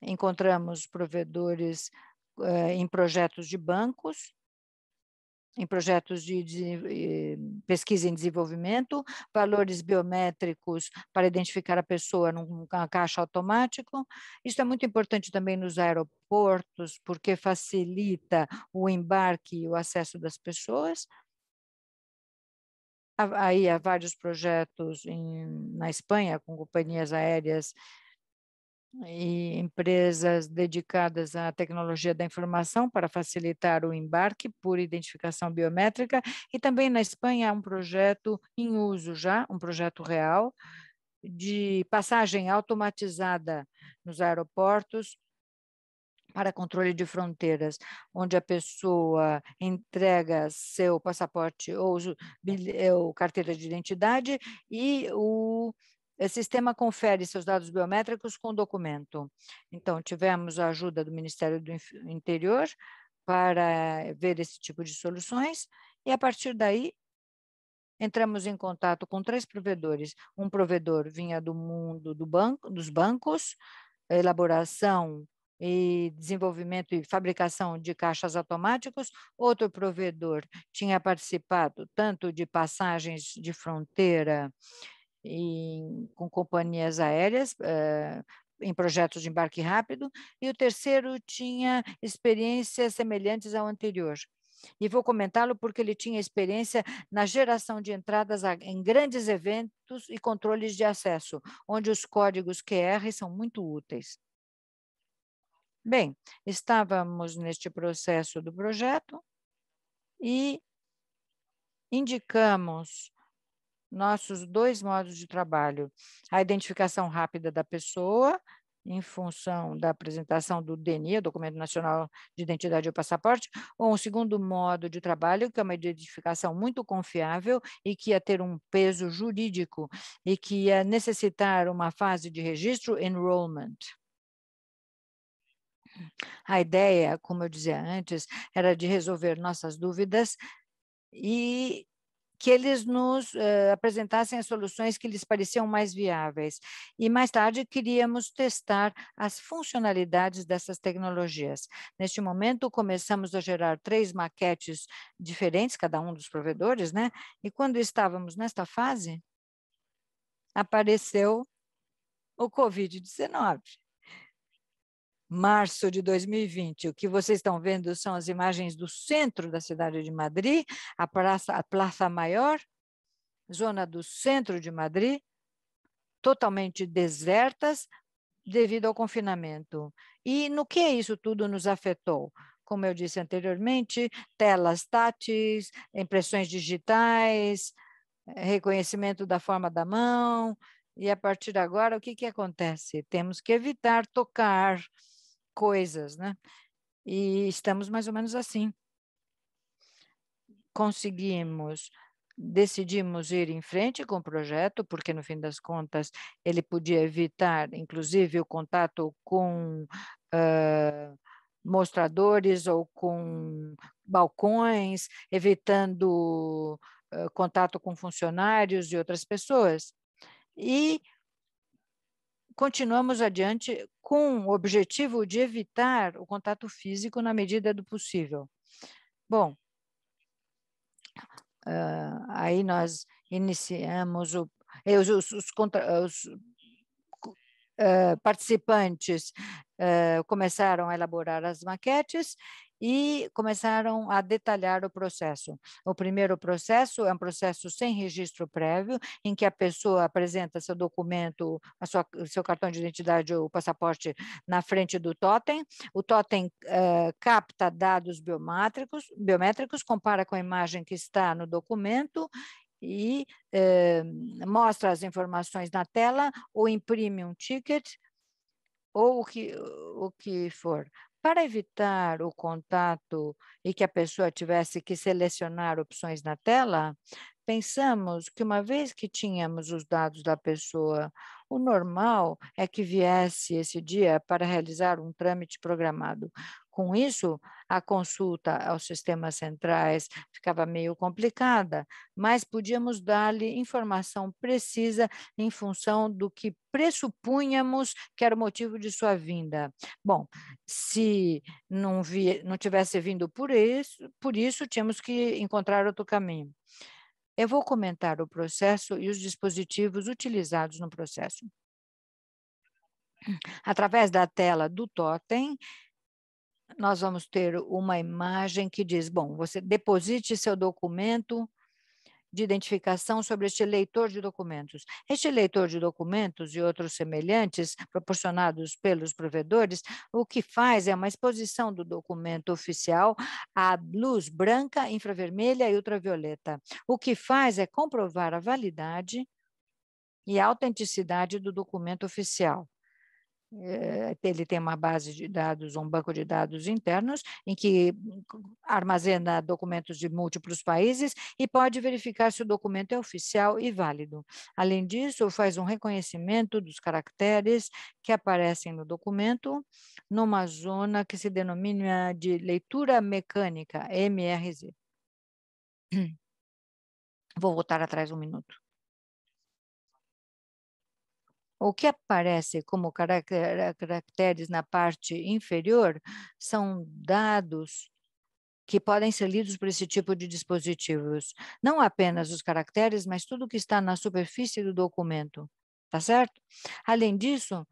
Speaker 3: Encontramos provedores uh, em projetos de bancos, em projetos de, de, eh, pesquisa em desenvolvimento, valores biométricos para identificar a pessoa numa caixa automática. Isso é muito importante também nos aeroportos, porque facilita o embarque e o acesso das pessoas. Aí há vários projetos em, na Espanha com companhias aéreas e empresas dedicadas à tecnologia da informação para facilitar o embarque por identificação biométrica e também na Espanha há um projeto em uso já, um projeto real de passagem automatizada nos aeroportos para controle de fronteiras, onde a pessoa entrega seu passaporte ou, ou carteira de identidade e o o sistema confere seus dados biométricos com documento. Então, tivemos a ajuda do Ministério do Interior para ver esse tipo de soluções, e a partir daí entramos em contato com três provedores. Um provedor vinha do mundo do banco, dos bancos, elaboração e desenvolvimento e fabricação de caixas automáticos. Outro provedor tinha participado tanto de passagens de fronteira em, com companhias aéreas, eh, em projetos de embarque rápido, e o terceiro tinha experiências semelhantes ao anterior. E vou comentá-lo porque ele tinha experiência na geração de entradas em grandes eventos e controles de acesso, onde os códigos QR são muito úteis. Bem, estávamos neste processo do projeto e indicamos nossos dois modos de trabalho: a identificação rápida da pessoa, em função da apresentação do DNI, Documento Nacional de Identidade ou Passaporte, ou um segundo modo de trabalho, que é uma identificação muito confiável e que ia é ter um peso jurídico e que ia é necessitar uma fase de registro, enrollment. A ideia, como eu dizia antes, era de resolver nossas dúvidas e que eles nos uh, apresentassem as soluções que lhes pareciam mais viáveis. E mais tarde queríamos testar as funcionalidades dessas tecnologias. Neste momento, começamos a gerar três maquetes diferentes, cada um dos provedores, né? E quando estávamos nesta fase, apareceu o Covid-19 março de 2020. O que vocês estão vendo são as imagens do centro da cidade de Madrid, a Praça, a praça Maior, zona do centro de Madrid, totalmente desertas devido ao confinamento. E no que isso tudo nos afetou? Como eu disse anteriormente, telas táteis, impressões digitais, reconhecimento da forma da mão, e a partir de agora, o que, que acontece? Temos que evitar tocar, coisas, né? E estamos mais ou menos assim. Conseguimos, decidimos ir em frente com o projeto, porque no fim das contas ele podia evitar, inclusive, o contato com uh, mostradores ou com balcões, evitando uh, contato com funcionários e outras pessoas. E continuamos adiante com o objetivo de evitar o contato físico na medida do possível. Bom, uh, aí nós iniciamos o, eh, os, os, os, contra, os uh, participantes uh, começaram a elaborar as maquetes e começaram a detalhar o processo. O primeiro processo é um processo sem registro prévio, em que a pessoa apresenta seu documento, a sua, seu cartão de identidade ou passaporte na frente do totem. O totem eh, capta dados biométricos, biométricos, compara com a imagem que está no documento e eh, mostra as informações na tela ou imprime um ticket ou o que, o que for. Para evitar o contato e que a pessoa tivesse que selecionar opções na tela, pensamos que uma vez que tínhamos os dados da pessoa o normal é que viesse esse dia para realizar um trâmite programado. Com isso, a consulta aos sistemas centrais ficava meio complicada, mas podíamos dar-lhe informação precisa em função do que pressupunhamos que era o motivo de sua vinda. Bom, se não, vi, não tivesse vindo por isso, por isso tínhamos que encontrar outro caminho. Eu vou comentar o processo e os dispositivos utilizados no processo. Através da tela do totem, nós vamos ter uma imagem que diz, bom, você deposite seu documento de identificação sobre este leitor de documentos. Este leitor de documentos e outros semelhantes proporcionados pelos provedores, o que faz é uma exposição do documento oficial à luz branca, infravermelha e ultravioleta. O que faz é comprovar a validade e a autenticidade do documento oficial. Eh, ele tem uma base de dados, um banco de dados internos, em que armazena documentos de múltiplos países e pode verificar se o documento é oficial e válido. Além disso, faz um reconhecimento dos caracteres que aparecem no documento numa zona que se denomina de leitura mecânica, MRZ. Vou voltar atrás um minuto. O que aparece como caracteres na parte inferior são dados que podem ser lidos por esse tipo de dispositivos. Não apenas os caracteres, mas tudo que está na superfície do documento. Tá certo? Além disso,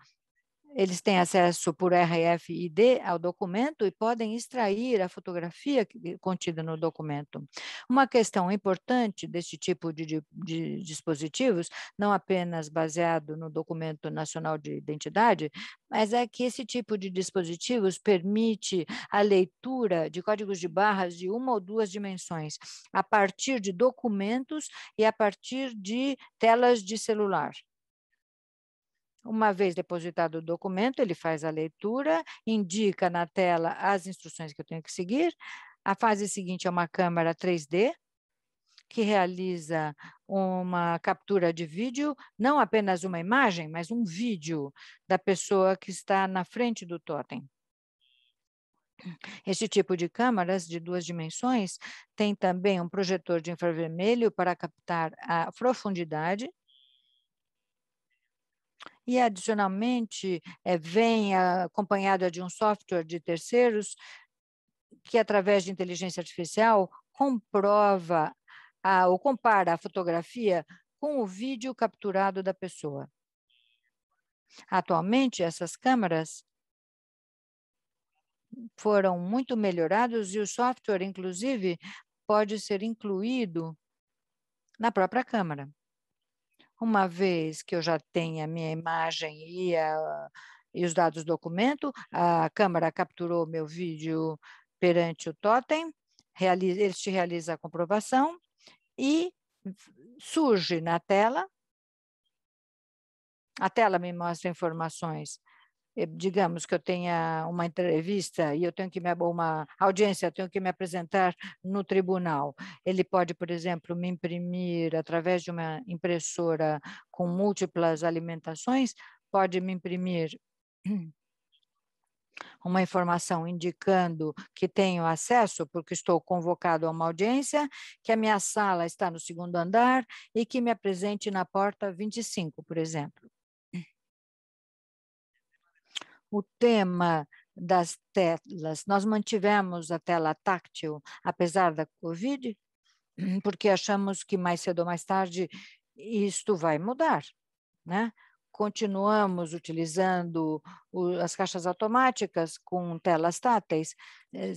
Speaker 3: eles têm acesso por RFID ao documento e podem extrair a fotografia contida no documento. Uma questão importante deste tipo de, de, de dispositivos, não apenas baseado no documento nacional de identidade, mas é que esse tipo de dispositivos permite a leitura de códigos de barras de uma ou duas dimensões, a partir de documentos e a partir de telas de celular. Uma vez depositado o documento, ele faz a leitura, indica na tela as instruções que eu tenho que seguir. A fase seguinte é uma câmera 3D, que realiza uma captura de vídeo, não apenas uma imagem, mas um vídeo da pessoa que está na frente do totem. Esse tipo de câmaras de duas dimensões tem também um projetor de infravermelho para captar a profundidade e, adicionalmente, é, vem acompanhada de um software de terceiros que, através de inteligência artificial, comprova a, ou compara a fotografia com o vídeo capturado da pessoa. Atualmente, essas câmeras foram muito melhorados e o software, inclusive, pode ser incluído na própria câmera uma vez que eu já tenha a minha imagem e, a, e os dados do documento, a câmera capturou meu vídeo perante o totem, realiza, este realiza a comprovação e surge na tela, a tela me mostra informações eh, digamos que eu tenha uma entrevista e eu tenho que me uma audiência, eu tenho que me apresentar no tribunal. Ele pode, por exemplo, me imprimir através de uma impressora com múltiplas alimentações, pode me imprimir *clears throat* uma informação indicando que tenho acesso, porque estou convocado a uma audiência, que a minha sala está no segundo andar e que me apresente na porta 25, por exemplo o tema das telas. Nós mantivemos a tela táctil, apesar da Covid, *clears throat* porque achamos que mais cedo ou mais tarde isto vai mudar, né? Continuamos utilizando o, as caixas automáticas com telas táteis, eh,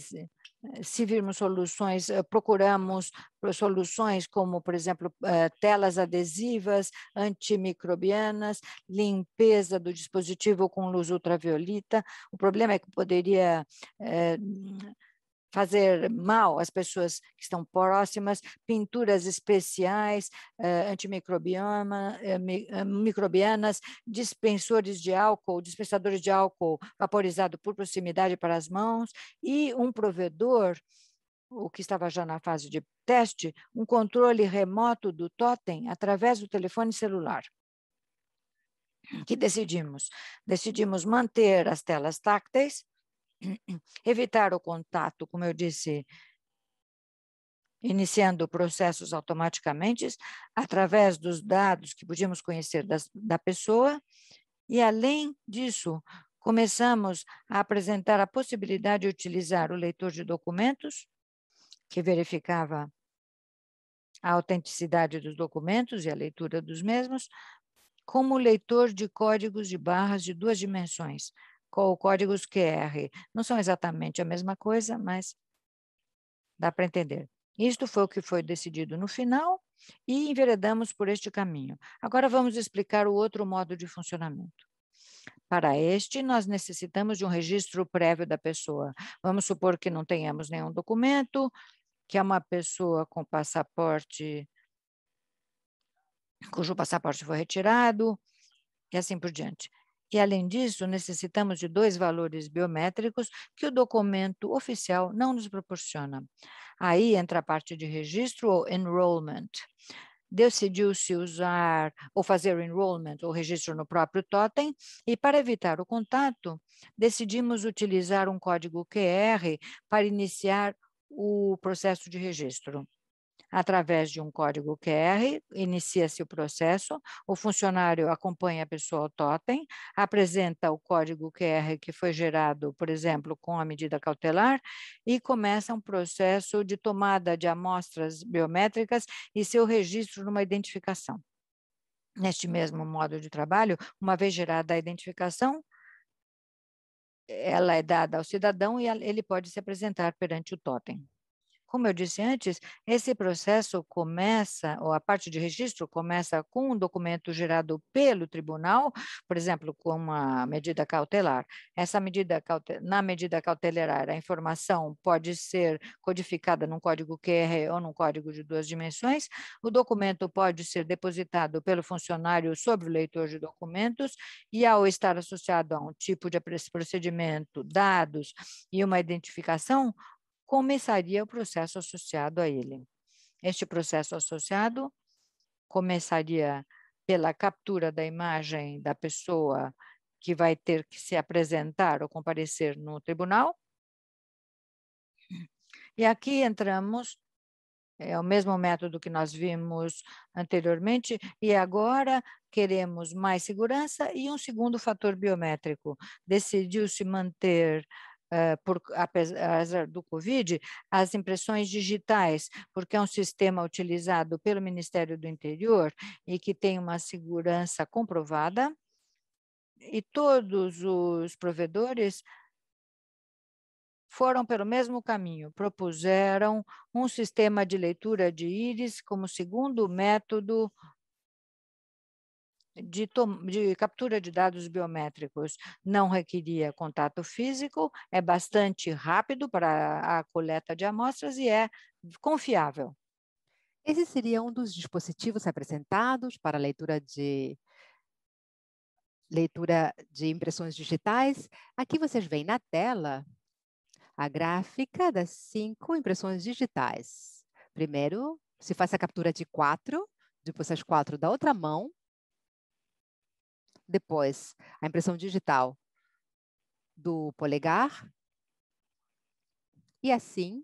Speaker 3: eh, se virmos soluções, eh, procuramos eh, soluções como, por exemplo, telas adesivas antimicrobianas, limpeza do dispositivo com luz ultravioleta. O problema é que poderia é, fazer mal às pessoas que estão próximas, pinturas especiais, antimicrobianas, eh, antimicrobiana, eh, eh, microbianas, dispensores de álcool, dispensadores de álcool vaporizado por proximidade para as mãos e um provedor, o que estava já na fase de teste, um controle remoto do totem através do telefone celular que decidimos? Decidimos manter as telas tácteis evitar o contato, como eu disse, iniciando processos automaticamente através dos dados que podíamos conhecer das, da pessoa. E, além disso, começamos a apresentar a possibilidade de utilizar o leitor de documentos, que verificava a autenticidade dos documentos e a leitura dos mesmos, como leitor de códigos de barras de duas dimensões, com códigos QR. Não são exatamente a mesma coisa, mas dá para entender. Isto foi o que foi decidido no final e enveredamos por este caminho. Agora vamos explicar o outro modo de funcionamento. Para este, nós necessitamos de um registro prévio da pessoa. Vamos supor que não tenhamos nenhum documento, que é uma pessoa com passaporte, cujo passaporte foi retirado, e assim por diante. E, além disso, necessitamos de dois valores biométricos que o documento oficial não nos proporciona. Aí entra a parte de registro ou enrollment. Decidiu-se usar ou fazer o enrollment ou registro no próprio totem, e para evitar o contato, decidimos utilizar um código QR para iniciar o processo de registro através de um código QR, inicia-se o processo, o funcionário acompanha a pessoa ao totem, apresenta o código QR que foi gerado, por exemplo, com a medida cautelar, e começa um processo de tomada de amostras biométricas e seu registro numa identificação. Neste mesmo modo de trabalho, uma vez gerada a identificação, ela é dada ao cidadão e ele pode se apresentar perante o totem. Como eu disse antes, esse processo começa, ou a parte de registro começa com um documento gerado pelo tribunal, por exemplo, com uma medida cautelar. Essa medida na medida cautelar, a informação pode ser codificada num código QR ou num código de duas dimensões. O documento pode ser depositado pelo funcionário sobre o leitor de documentos e ao estar associado a um tipo de procedimento, dados e uma identificação, começaria o processo associado a ele. Este processo associado começaria pela captura da imagem da pessoa que vai ter que se apresentar ou comparecer no tribunal. E aqui entramos é o mesmo método que nós vimos anteriormente, e agora queremos mais segurança e um segundo fator biométrico. Decidiu-se manter eh, porque, apesar do Covid, as impressões digitais, porque é um sistema utilizado pelo Ministério do Interior e que tem uma segurança comprovada, e todos os provedores foram pelo mesmo caminho, propuseram um sistema de leitura de íris como segundo método de, de captura de dados biométricos não requeria contato físico, é bastante rápido para a coleta de amostras
Speaker 5: e é confiável. Esse seria um dos dispositivos apresentados para leitura de leitura de impressões digitais. Aqui vocês veem na tela a gráfica das cinco impressões digitais. Primeiro, se faz a captura de quatro, depois as quatro da outra mão, depois, a impressão digital do polegar. E assim,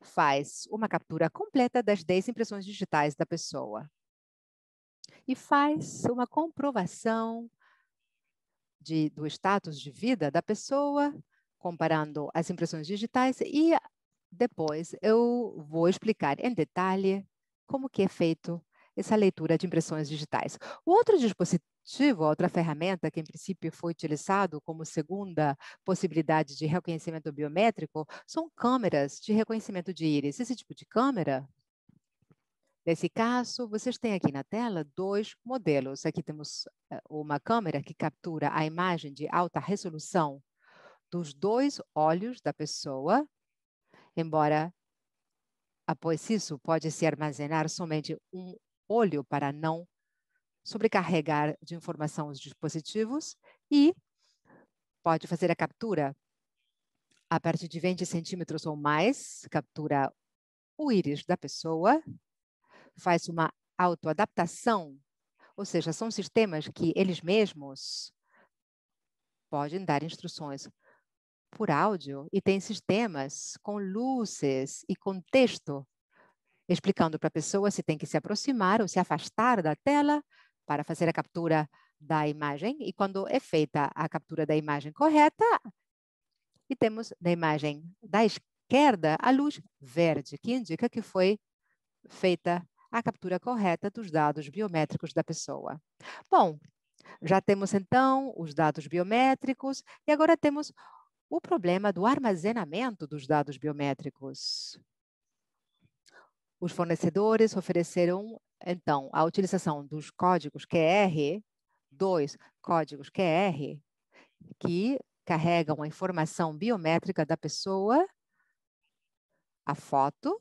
Speaker 5: faz uma captura completa das 10 impressões digitais da pessoa. E faz uma comprovação de, do status de vida da pessoa, comparando as impressões digitais e depois eu vou explicar em detalhe como que é feito essa leitura de impressões digitais. O outro dispositivo outra ferramenta que em princípio foi utilizado como segunda possibilidade de reconhecimento biométrico, são câmeras de reconhecimento de íris. Esse tipo de câmera Nesse caso, vocês têm aqui na tela dois modelos. Aqui temos eh, uma câmera que captura a imagem de alta resolução dos dois olhos da pessoa, embora após isso pode se armazenar somente um olho para não sobrecarregar de informação os dispositivos e pode fazer a captura a partir de 20 centímetros ou mais, captura o íris da pessoa, faz uma autoadaptação, ou seja, são sistemas que eles mesmos podem dar instruções por áudio e tem sistemas com luzes e com texto explicando para a pessoa se tem que se aproximar ou se afastar da tela para fazer a captura da imagem. E quando é feita a captura da imagem correta, e temos na imagem da esquerda a luz verde, que indica que foi feita a captura correta dos dados biométricos da pessoa. Bom, já temos então os dados biométricos e agora temos o problema do armazenamento dos dados biométricos. Os fornecedores ofereceram então, a utilização dos códigos QR, dois códigos QR, que carregam a informação biométrica da pessoa, a foto,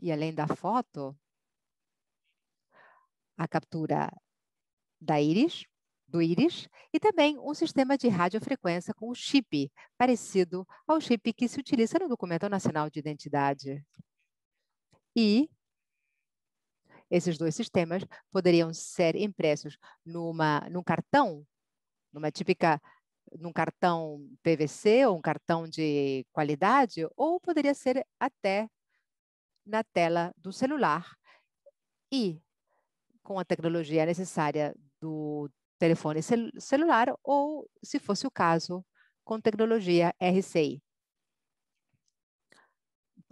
Speaker 5: e além da foto, a captura da íris, do íris, e também um sistema de radiofrequência com chip, parecido ao chip que se utiliza no Documento Nacional de Identidade. E esses dois sistemas poderiam ser impressos numa, num cartão, numa típica num cartão PVC ou um cartão de qualidade, ou poderia ser até na tela do celular. E com a tecnologia necessária do telefone cel celular, ou, se fosse o caso, com tecnologia RCI.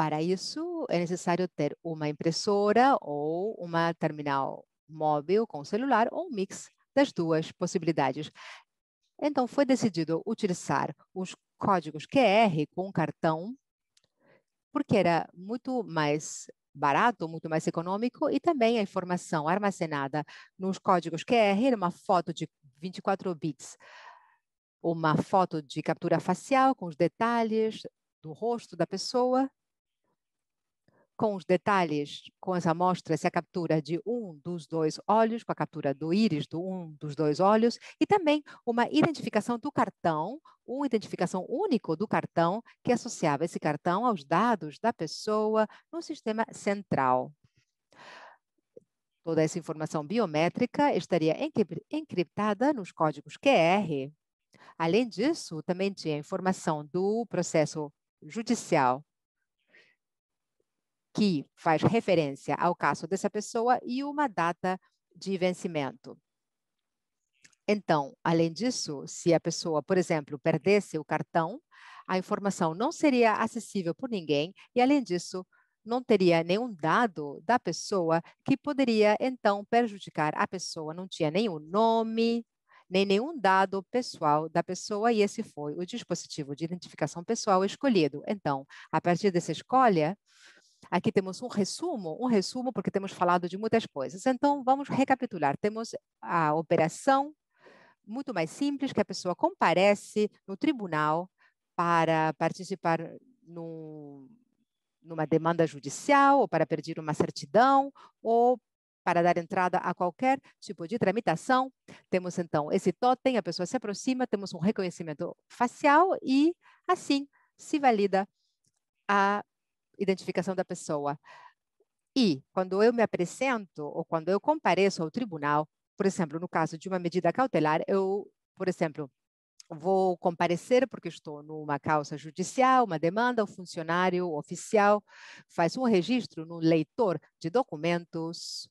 Speaker 5: Para isso, é necessário ter uma impressora ou uma terminal móvel com celular ou um mix das duas possibilidades. Então, foi decidido utilizar os códigos QR com cartão, porque era muito mais barato, muito mais econômico, e também a informação armazenada nos códigos QR era uma foto de 24 bits, uma foto de captura facial com os detalhes do rosto da pessoa com os detalhes, com as amostras e a captura de um dos dois olhos, com a captura do íris do um dos dois olhos, e também uma identificação do cartão, uma identificação único do cartão, que associava esse cartão aos dados da pessoa no sistema central. Toda essa informação biométrica estaria encriptada nos códigos QR. Além disso, também tinha informação do processo judicial que faz referência ao caso dessa pessoa e uma data de vencimento. Então, além disso, se a pessoa, por exemplo, perdesse o cartão, a informação não seria acessível por ninguém e, além disso, não teria nenhum dado da pessoa que poderia então prejudicar a pessoa. Não tinha nenhum nome, nem nenhum dado pessoal da pessoa, e esse foi o dispositivo de identificação pessoal escolhido. Então, a partir dessa escolha, Aqui temos um resumo, um resumo porque temos falado de muitas coisas. Então, vamos recapitular. Temos a operação muito mais simples, que a pessoa comparece no tribunal para participar num, numa demanda judicial ou para pedir uma certidão ou para dar entrada a qualquer tipo de tramitação. Temos então esse totem, a pessoa se aproxima, temos um reconhecimento facial e assim se valida a identificação da pessoa. E quando eu me apresento ou quando eu compareço ao tribunal, por exemplo, no caso de uma medida cautelar, eu, por exemplo, vou comparecer porque estou numa causa judicial, uma demanda, o funcionário oficial faz um registro no leitor de documentos.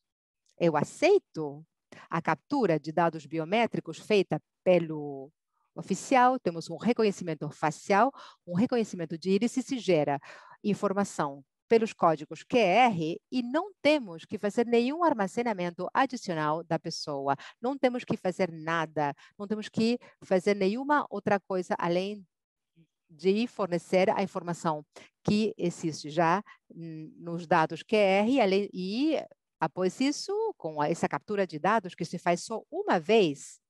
Speaker 5: Eu aceito a captura de dados biométricos feita pelo oficial, temos um reconhecimento facial, um reconhecimento de íris e se gera informação pelos códigos QR e não temos que fazer nenhum armazenamento adicional da pessoa. Não temos que fazer nada, não temos que fazer nenhuma outra coisa além de fornecer a informação que existe já nos dados QR e, após isso, com essa captura de dados que se faz só uma vez,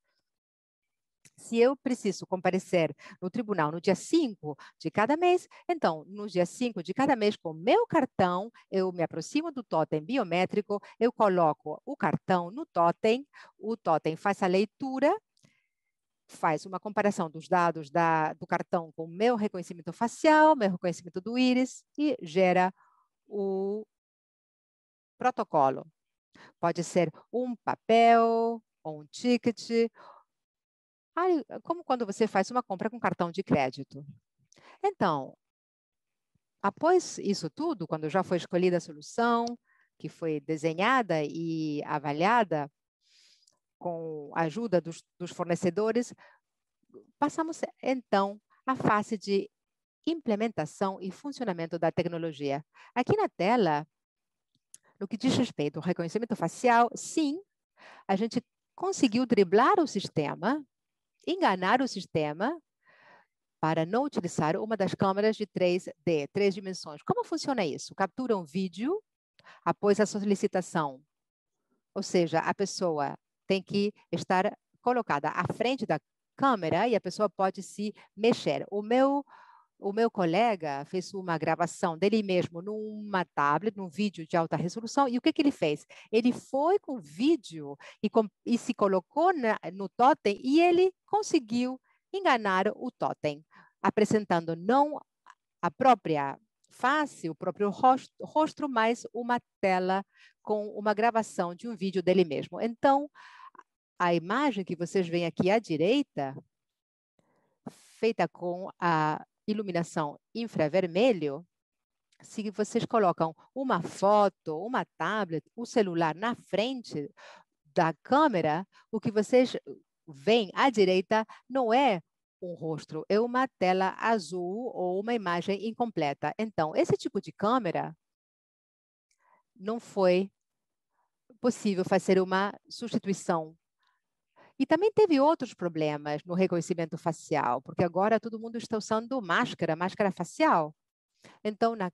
Speaker 5: se eu preciso comparecer no tribunal no dia 5 de cada mês, então, no dia 5 de cada mês, com meu cartão, eu me aproximo do totem biométrico, eu coloco o cartão no totem, o totem faz a leitura faz uma comparação dos dados da, do cartão com o meu reconhecimento facial, meu reconhecimento do íris e gera o protocolo. Pode ser um papel, ou um ticket, ah, ah, como quando você faz uma compra com cartão de crédito. Então, após isso tudo, quando já foi escolhida a solução, que foi desenhada e avaliada com a ajuda dos, dos fornecedores, passamos então à fase de implementação e funcionamento da tecnologia. Aqui na tela, no que diz respeito ao reconhecimento facial, sim, a gente conseguiu driblar o sistema enganar o sistema para não utilizar uma das câmeras de 3D, três dimensões. Como funciona isso? Captura um vídeo após a solicitação. Ou seja, a pessoa tem que estar colocada à frente da câmera e a pessoa pode se mexer. O meu o meu colega fez uma gravação dele mesmo numa tablet, num vídeo de alta resolução, e o que, que ele fez? Ele foi com o vídeo e, com, e se colocou na, no totem e ele conseguiu enganar o totem, apresentando não a própria face, o próprio rosto, rosto mas uma tela com uma gravação de um vídeo dele mesmo. Então, a imagem que vocês veem aqui à direita, feita com a iluminação infravermelho, se vocês colocam uma foto, uma tablet, o um celular na frente da câmera, o que vocês veem à direita não é um rosto, é uma tela azul ou uma imagem incompleta. Então, esse tipo de câmera não foi possível fazer uma substituição e também teve outros problemas no reconhecimento facial, porque agora todo mundo está usando máscara, máscara facial. Então, na,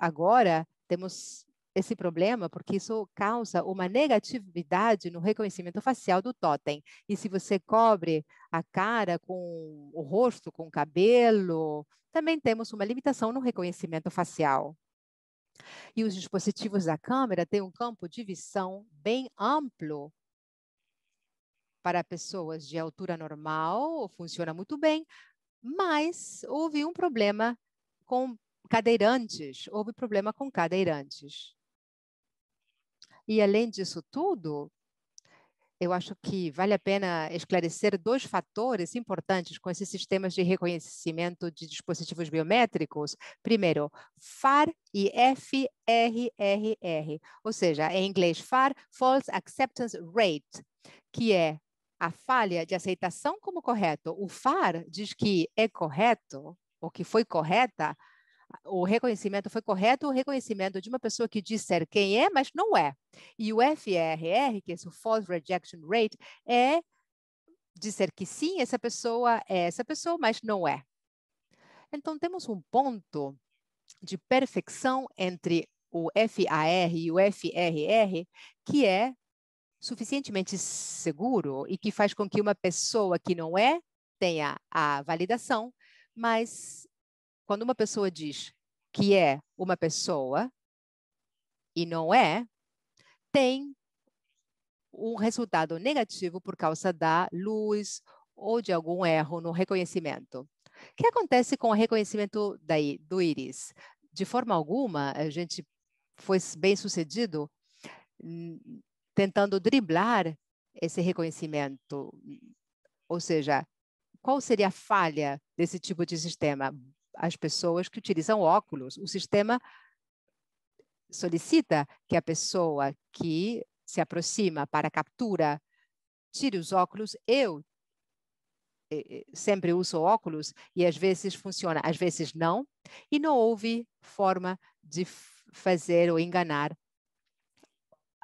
Speaker 5: agora temos esse problema porque isso causa uma negatividade no reconhecimento facial do totem. E se você cobre a cara com o rosto, com o cabelo, também temos uma limitação no reconhecimento facial. E os dispositivos da câmera têm um campo de visão bem amplo para pessoas de altura normal, funciona muito bem, mas houve um problema com cadeirantes, houve problema com cadeirantes. E além disso tudo, eu acho que vale a pena esclarecer dois fatores importantes com esses sistemas de reconhecimento de dispositivos biométricos. Primeiro, FAR e FRRR, ou seja, em inglês FAR, False Acceptance Rate, que é a falha de aceitação como correto, o FAR diz que é correto, ou que foi correta, o reconhecimento foi correto, o reconhecimento de uma pessoa que diz ser quem é, mas não é. E o FRR, que é o False Rejection Rate, é dizer que sim, essa pessoa é essa pessoa, mas não é. Então, temos um ponto de perfeição entre o FAR e o FRR, que é suficientemente seguro e que faz com que uma pessoa que não é tenha a validação, mas quando uma pessoa diz que é uma pessoa e não é, tem um resultado negativo por causa da luz ou de algum erro no reconhecimento. O que acontece com o reconhecimento daí, do íris? De forma alguma, a gente foi bem sucedido tentando driblar esse reconhecimento. Ou seja, qual seria a falha desse tipo de sistema? As pessoas que utilizam óculos. O sistema solicita que a pessoa que se aproxima para a captura tire os óculos. Eu eh, eh, sempre uso óculos e às vezes funciona, às vezes não. E não houve forma de fazer ou enganar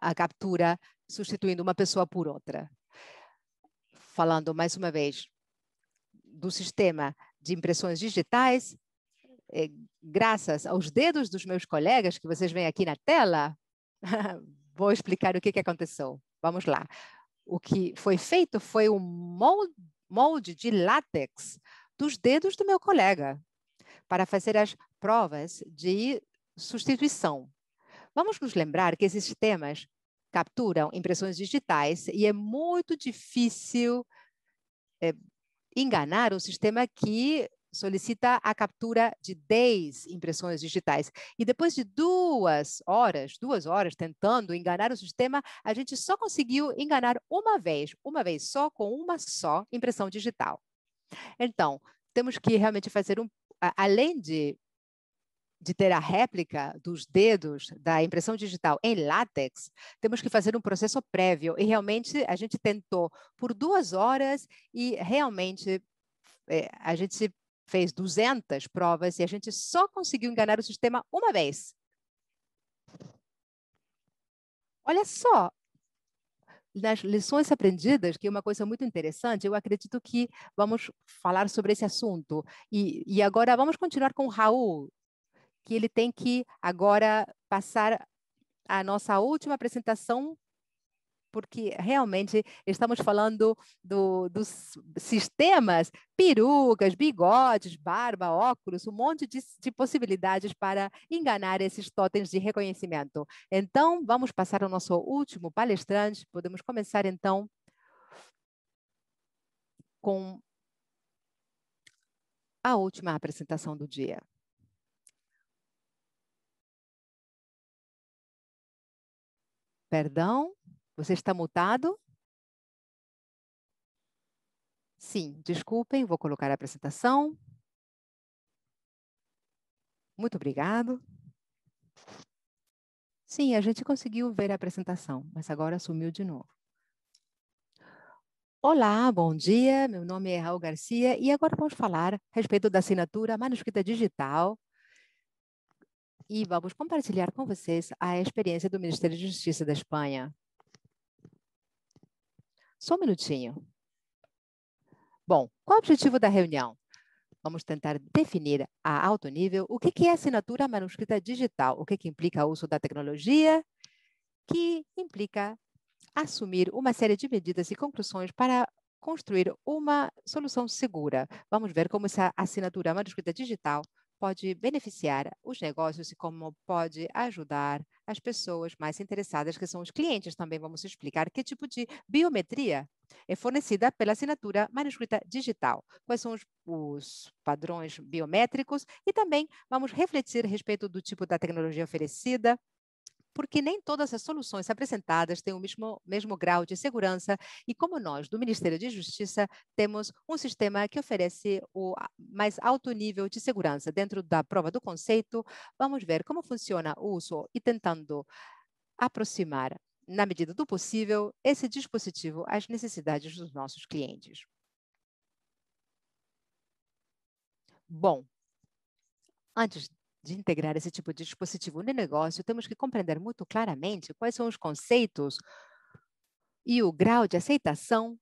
Speaker 5: a captura, substituindo uma pessoa por outra. Falando mais uma vez do sistema de impressões digitais, é, graças aos dedos dos meus colegas que vocês veem aqui na tela, *laughs* vou explicar o que, que aconteceu. Vamos lá. O que foi feito foi um molde, molde de látex dos dedos do meu colega para fazer as provas de substituição. Vamos nos lembrar que esses sistemas capturam impressões digitais e é muito difícil é, enganar um sistema que solicita a captura de 10 impressões digitais. E depois de duas horas, duas horas tentando enganar o sistema, a gente só conseguiu enganar uma vez, uma vez só, com uma só impressão digital. Então, temos que realmente fazer um. Além de de ter a réplica dos dedos da impressão digital em látex, temos que fazer um processo prévio. E realmente a gente tentou por duas horas e realmente é, a gente fez 200 provas e a gente só conseguiu enganar o sistema uma vez. Olha só, nas lições aprendidas, que é uma coisa muito interessante, eu acredito que vamos falar sobre esse assunto. E, e agora vamos continuar com o Raul, que ele tem que agora passar a nossa última apresentação, porque realmente estamos falando do, dos sistemas, perucas, bigodes, barba, óculos, um monte de, de possibilidades para enganar esses totens de reconhecimento. Então, vamos passar ao nosso último palestrante, podemos começar então com a última apresentação do dia. Perdão, você está mutado? Sim, desculpem, vou colocar a apresentação. Muito obrigado. Sim, a gente conseguiu ver a apresentação, mas agora sumiu de novo. Olá, bom dia. Meu nome é Raul Garcia e agora vamos falar a respeito da assinatura manuscrita digital e vamos compartilhar com vocês a experiência do Ministério de Justiça da Espanha. Só um minutinho. Bom, qual é o objetivo da reunião? Vamos tentar definir a alto nível o que é assinatura manuscrita digital, o que implica o uso da tecnologia, que implica assumir uma série de medidas e conclusões para construir uma solução segura. Vamos ver como essa assinatura manuscrita digital pode beneficiar os negócios e como pode ajudar as pessoas mais interessadas, que são os clientes também. Vamos explicar que tipo de biometria é fornecida pela assinatura manuscrita digital, quais são os, os, padrões biométricos e também vamos refletir a respeito do tipo da tecnologia oferecida porque nem todas as soluções apresentadas têm o mesmo, mesmo grau de segurança e, como nós, do Ministério de Justiça, temos um sistema que oferece o mais alto nível de segurança. Dentro da prova do conceito, vamos ver como funciona o uso e tentando aproximar, na medida do possível, esse dispositivo às necessidades dos nossos clientes. Bom, antes de integrar esse tipo de dispositivo no negócio, temos que compreender muito claramente quais são os conceitos e o grau de aceitação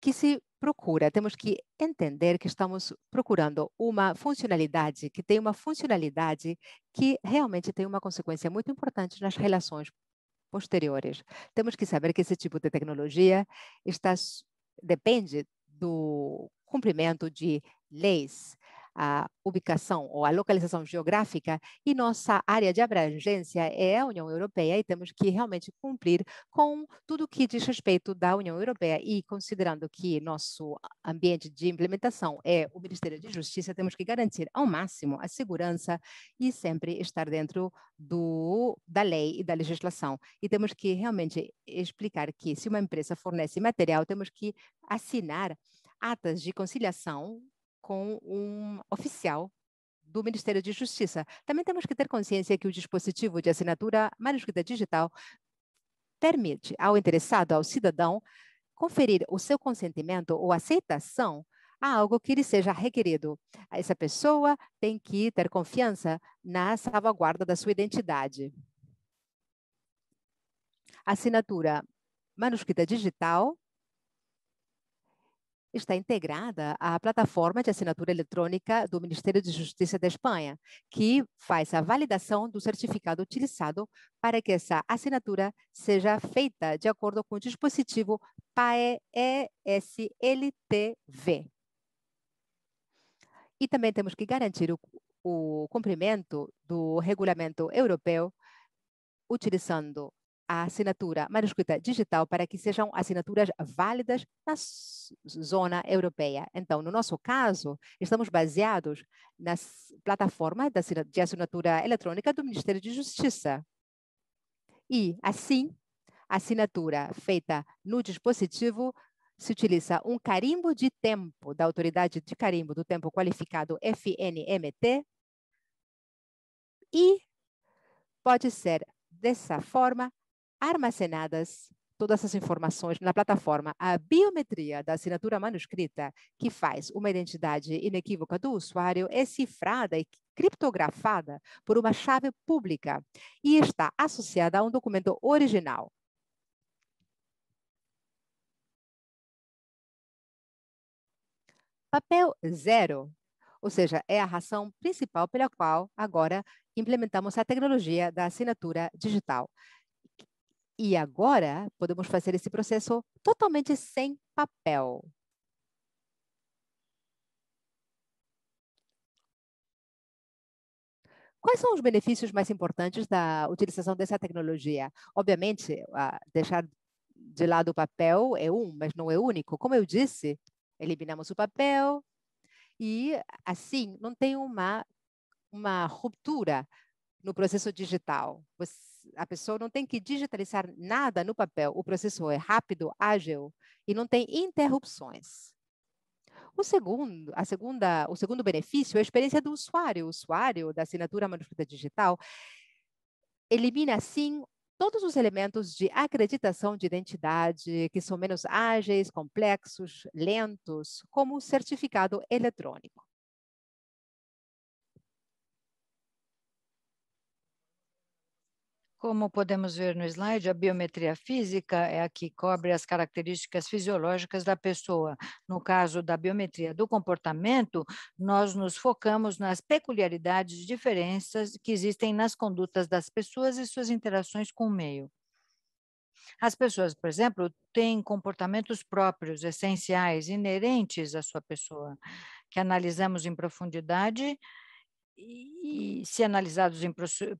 Speaker 5: que se procura. Temos que entender que estamos procurando uma funcionalidade que tem uma funcionalidade que realmente tem uma consequência muito importante nas relações posteriores. Temos que saber que esse tipo de tecnologia está depende do cumprimento de leis a ubicação ou a localização geográfica e nossa área de abrangência é a União Europeia e temos que realmente cumprir com tudo que diz respeito da União Europeia e considerando que nosso ambiente de implementação é o Ministério de Justiça, temos que garantir ao máximo a segurança e sempre estar dentro do, da lei e da legislação. E temos que realmente explicar que se uma empresa fornece material, temos que assinar atas de conciliação com um oficial do Ministério de Justiça. Também temos que ter consciência que o dispositivo de assinatura manuscrita digital permite ao interessado, ao cidadão, conferir o seu consentimento ou aceitação a algo que lhe seja requerido. Essa pessoa tem que ter confiança na salvaguarda da sua identidade. Assinatura manuscrita digital está integrada à plataforma de assinatura eletrônica do Ministério de Justiça da Espanha, que faz a validação do certificado utilizado para que essa assinatura seja feita de acordo com o dispositivo PAE-ESLTV. E também temos que garantir o, o cumprimento do regulamento europeu utilizando a assinatura manuscrita digital para que sejam assinaturas válidas na zona europeia. Então, no nosso caso, estamos baseados na plataforma de assinatura eletrônica do Ministério de Justiça. E, assim, a assinatura feita no dispositivo se utiliza um carimbo de tempo da autoridade de carimbo do tempo qualificado FNMT e pode ser, dessa forma, armazenadas todas essas informações na plataforma. A biometria da assinatura manuscrita, que faz uma identidade inequívoca do usuário, é cifrada e criptografada por uma chave pública e está associada a um documento original. Papel zero, ou seja, é a razão principal pela qual agora implementamos a tecnologia da assinatura digital. E agora podemos fazer esse processo totalmente sem papel. Quais são os benefícios mais importantes da utilização dessa tecnologia? Obviamente, deixar de lado o papel é um, mas não é único. Como eu disse, eliminamos o papel e, assim, não tem uma, uma ruptura no processo digital. Você a pessoa não tem que digitalizar nada no papel. O processo é rápido, ágil e não tem interrupções. O segundo, a segunda, o segundo benefício é a experiência do usuário. O usuário da assinatura manuscrita digital elimina, assim, todos os elementos de acreditação de identidade que são menos ágeis, complexos, lentos, como o certificado eletrônico.
Speaker 3: Como podemos ver no slide, a biometria física é a que cobre as características fisiológicas da pessoa. No caso da biometria do comportamento, nós nos focamos nas peculiaridades e diferenças que existem nas condutas das pessoas e suas interações com o meio. As pessoas, por exemplo, têm comportamentos próprios, essenciais, inerentes à sua pessoa, que analisamos em profundidade e, se analisados em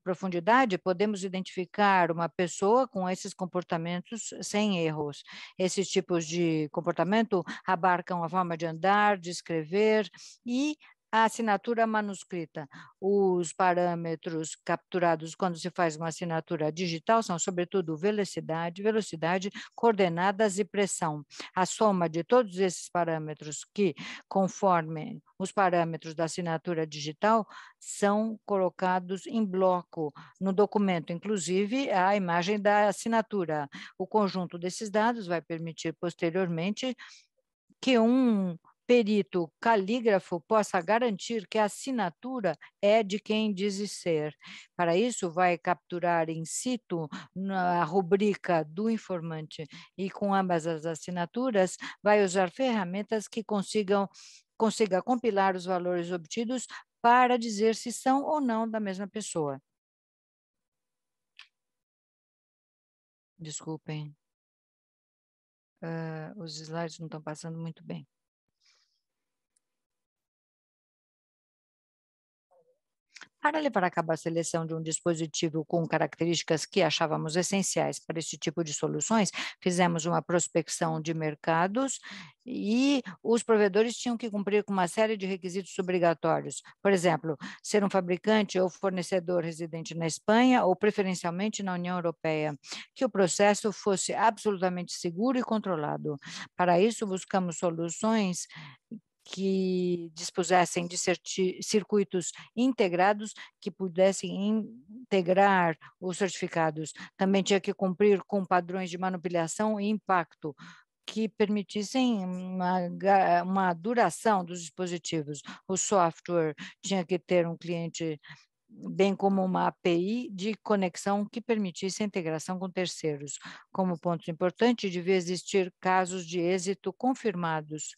Speaker 3: profundidade, podemos identificar uma pessoa com esses comportamentos sem erros. Esses tipos de comportamento abarcam a forma de andar, de escrever e a assinatura manuscrita. Os parâmetros capturados quando se faz uma assinatura digital são, sobretudo, velocidade, velocidade, coordenadas e pressão. A soma de todos esses parâmetros que, conforme os parâmetros da assinatura digital, são colocados em bloco no documento, inclusive a imagem da assinatura. O conjunto desses dados vai permitir, posteriormente, que um perito calígrafo possa garantir que a assinatura é de quem diz ser. Para isso, vai capturar in situ na rubrica do informante e com ambas as assinaturas, vai usar ferramentas que consigam consiga compilar os valores obtidos para dizer se são ou não da mesma pessoa. Desculpem,
Speaker 1: uh, os slides não estão passando muito bem.
Speaker 3: Para levar a cabo a seleção de um dispositivo com características que achávamos essenciais para esse tipo de soluções, fizemos uma prospecção de mercados e os provedores tinham que cumprir com uma série de requisitos obrigatórios. Por exemplo, ser um fabricante ou fornecedor residente na Espanha ou preferencialmente na União Europeia, que o processo fosse absolutamente seguro e controlado. Para isso, buscamos soluções que dispusessem de circuitos integrados que pudessem integrar os certificados. Também tinha que cumprir com padrões de manipulação e impacto que permitissem uma, uma duração dos dispositivos. O software tinha que ter um cliente bem como uma API de conexão que permitisse a integração com terceiros. Como ponto importante, devia existir casos de êxito confirmados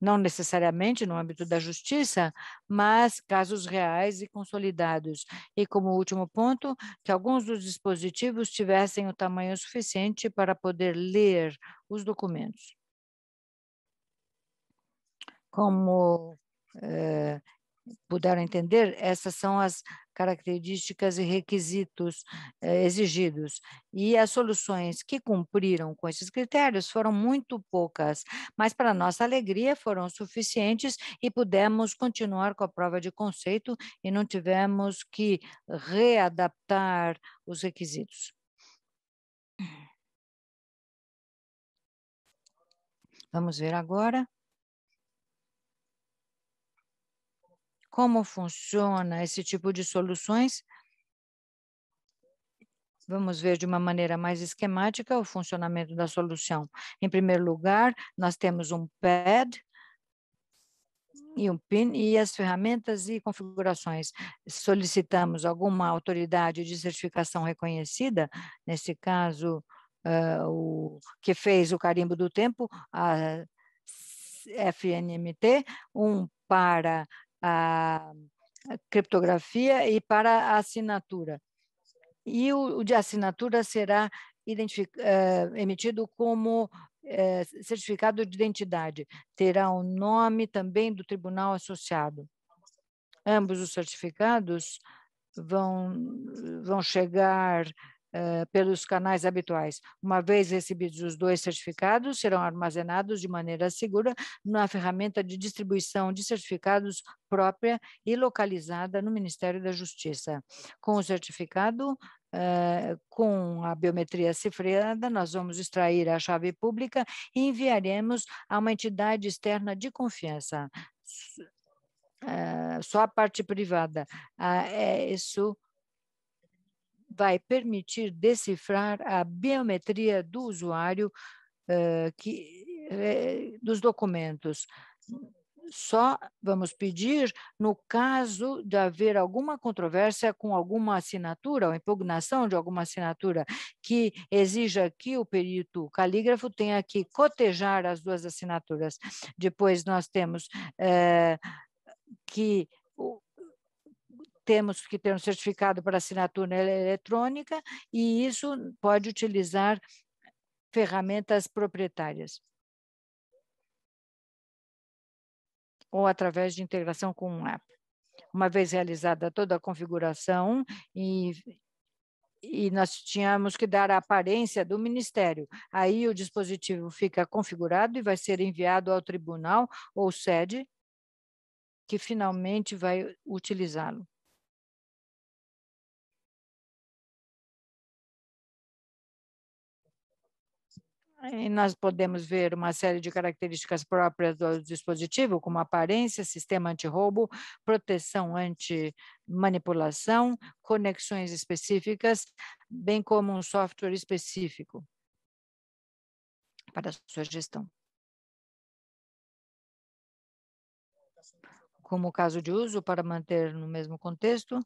Speaker 3: não necessariamente no âmbito da justiça, mas casos reais e consolidados. E como último ponto, que alguns dos dispositivos tivessem o tamanho suficiente para poder ler os documentos. Como eh, puderam entender, essas são as características e requisitos eh, exigidos. E as soluções que cumpriram com esses critérios foram muito poucas, mas para nossa alegria foram suficientes e pudemos continuar com a prova de conceito e não tivemos que readaptar os requisitos. Vamos ver agora como funciona esse tipo de soluções. Vamos ver de uma maneira mais esquemática o funcionamento da solução. Em primeiro lugar, nós temos um pad e um PIN e as ferramentas e configurações. Solicitamos alguma autoridade de certificação reconhecida, nesse caso, uh, o que fez o carimbo do tempo, a FNMT, um para a criptografia e para a assinatura. E o, o de assinatura será uh, emitido como uh, certificado de identidade. Terá o um nome também do tribunal associado. Ambos os certificados vão, vão chegar uh, pelos canais habituais. Uma vez recebidos os dois certificados, serão armazenados de maneira segura na ferramenta de distribuição de certificados própria e localizada no Ministério da Justiça. Com o certificado, Uh, com a biometria cifrada, nós vamos extrair a chave pública e enviaremos a uma entidade externa de confiança. Uh, só a parte privada. Uh, é, isso vai permitir decifrar a biometria do usuário uh, que, eh, dos documentos. Só vamos pedir no caso de haver alguma controvérsia com alguma assinatura ou impugnação de alguma assinatura que exija que o perito calígrafo tenha que cotejar as duas assinaturas. Depois nós temos eh, que temos que ter um certificado para assinatura eletrônica e isso pode utilizar ferramentas proprietárias ou através de integração com um app. Uma vez realizada toda a configuração e e nós tínhamos que dar a aparência do ministério. Aí o dispositivo fica configurado e vai ser enviado ao tribunal ou sede, que finalmente vai utilizá-lo. E nós podemos ver uma série de características próprias do dispositivo, como aparência, sistema anti roubo proteção anti-manipulação, conexões específicas, bem como um software específico
Speaker 1: para a sua gestão.
Speaker 3: Como caso de uso, para manter no mesmo contexto,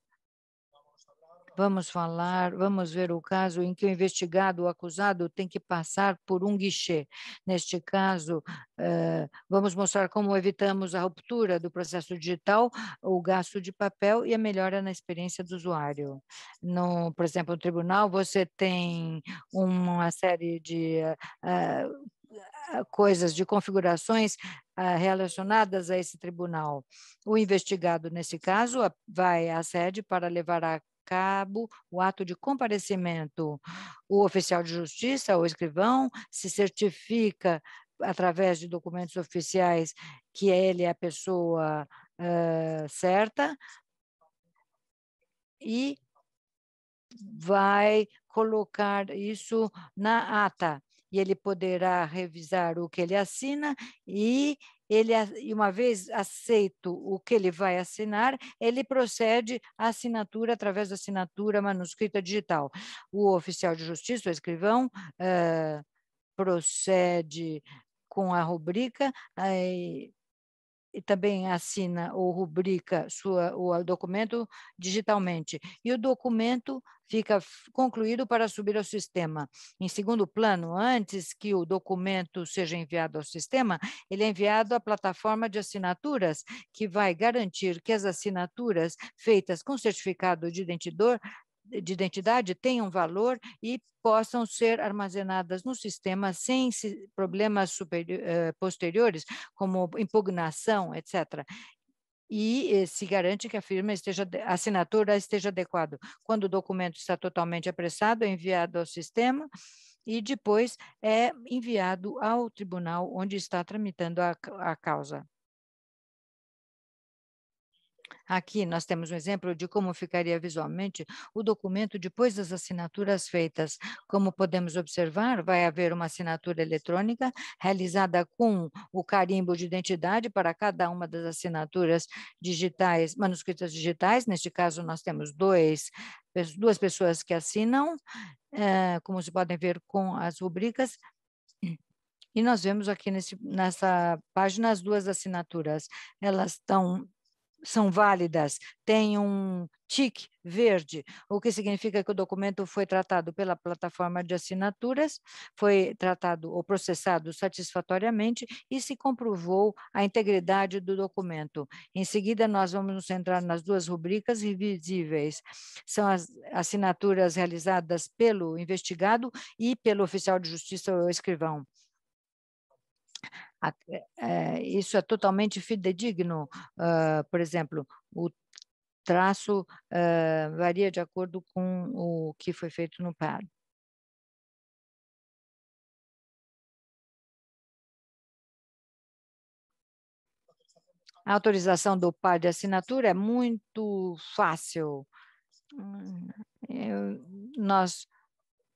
Speaker 3: Vamos falar, vamos ver o caso em que o investigado o acusado tem que passar por um guichê. Neste caso, eh, vamos mostrar como evitamos a ruptura do processo digital, o gasto de papel e a melhora na experiência do usuário. No, por exemplo, no tribunal, você tem uma série de eh, eh, coisas, de configurações relacionadas a esse tribunal. O investigado, nesse caso, vai à sede para levar a cabo o ato de comparecimento. O oficial de justiça, o escrivão, se certifica através de documentos oficiais que ele é a pessoa uh, certa e vai colocar isso na ata. E ele poderá revisar o que ele assina e ele, uma vez aceito o que ele vai assinar, ele procede à assinatura através da assinatura manuscrita digital. O oficial de justiça, o escrivão, uh, procede com a rubrica, e também assina ou rubrica sua, o documento digitalmente. E o documento fica concluído para subir ao sistema. Em segundo plano, antes que o documento seja enviado ao sistema, ele é enviado à plataforma de assinaturas, que vai garantir que as assinaturas feitas com certificado de identidor de identidade tenham valor e possam ser armazenadas no sistema sem problemas eh, posteriores, como impugnação, etc e eh, se garante que a firma esteja, a assinatura esteja adequada. Quando o documento está totalmente apressado, é enviado ao sistema e depois é enviado ao tribunal onde está tramitando a, a causa. Aqui nós temos um exemplo de como ficaria visualmente o documento depois das assinaturas feitas. Como podemos observar, vai haver uma assinatura eletrônica realizada com o carimbo de identidade para cada uma das assinaturas digitais, manuscritas digitais. Neste caso, nós temos dois duas pessoas que assinam, é, como se podem ver com as rubricas, e nós vemos aqui nesse, nessa página as duas assinaturas. Elas estão são válidas, tem um tick verde, o que significa que o documento foi tratado pela plataforma de assinaturas, foi tratado ou processado satisfatoriamente e se comprovou a integridade do documento. Em seguida, nós vamos nos centrar nas duas rubricas invisíveis. São as assinaturas realizadas pelo investigado e pelo oficial de justiça ou escrivão. Eh, eh, isso é totalmente fidedigno. Ah, por exemplo, o traço ah, varia de acordo com o que foi feito no PAD. A autorização do par de assinatura é muito fácil. Eu, nós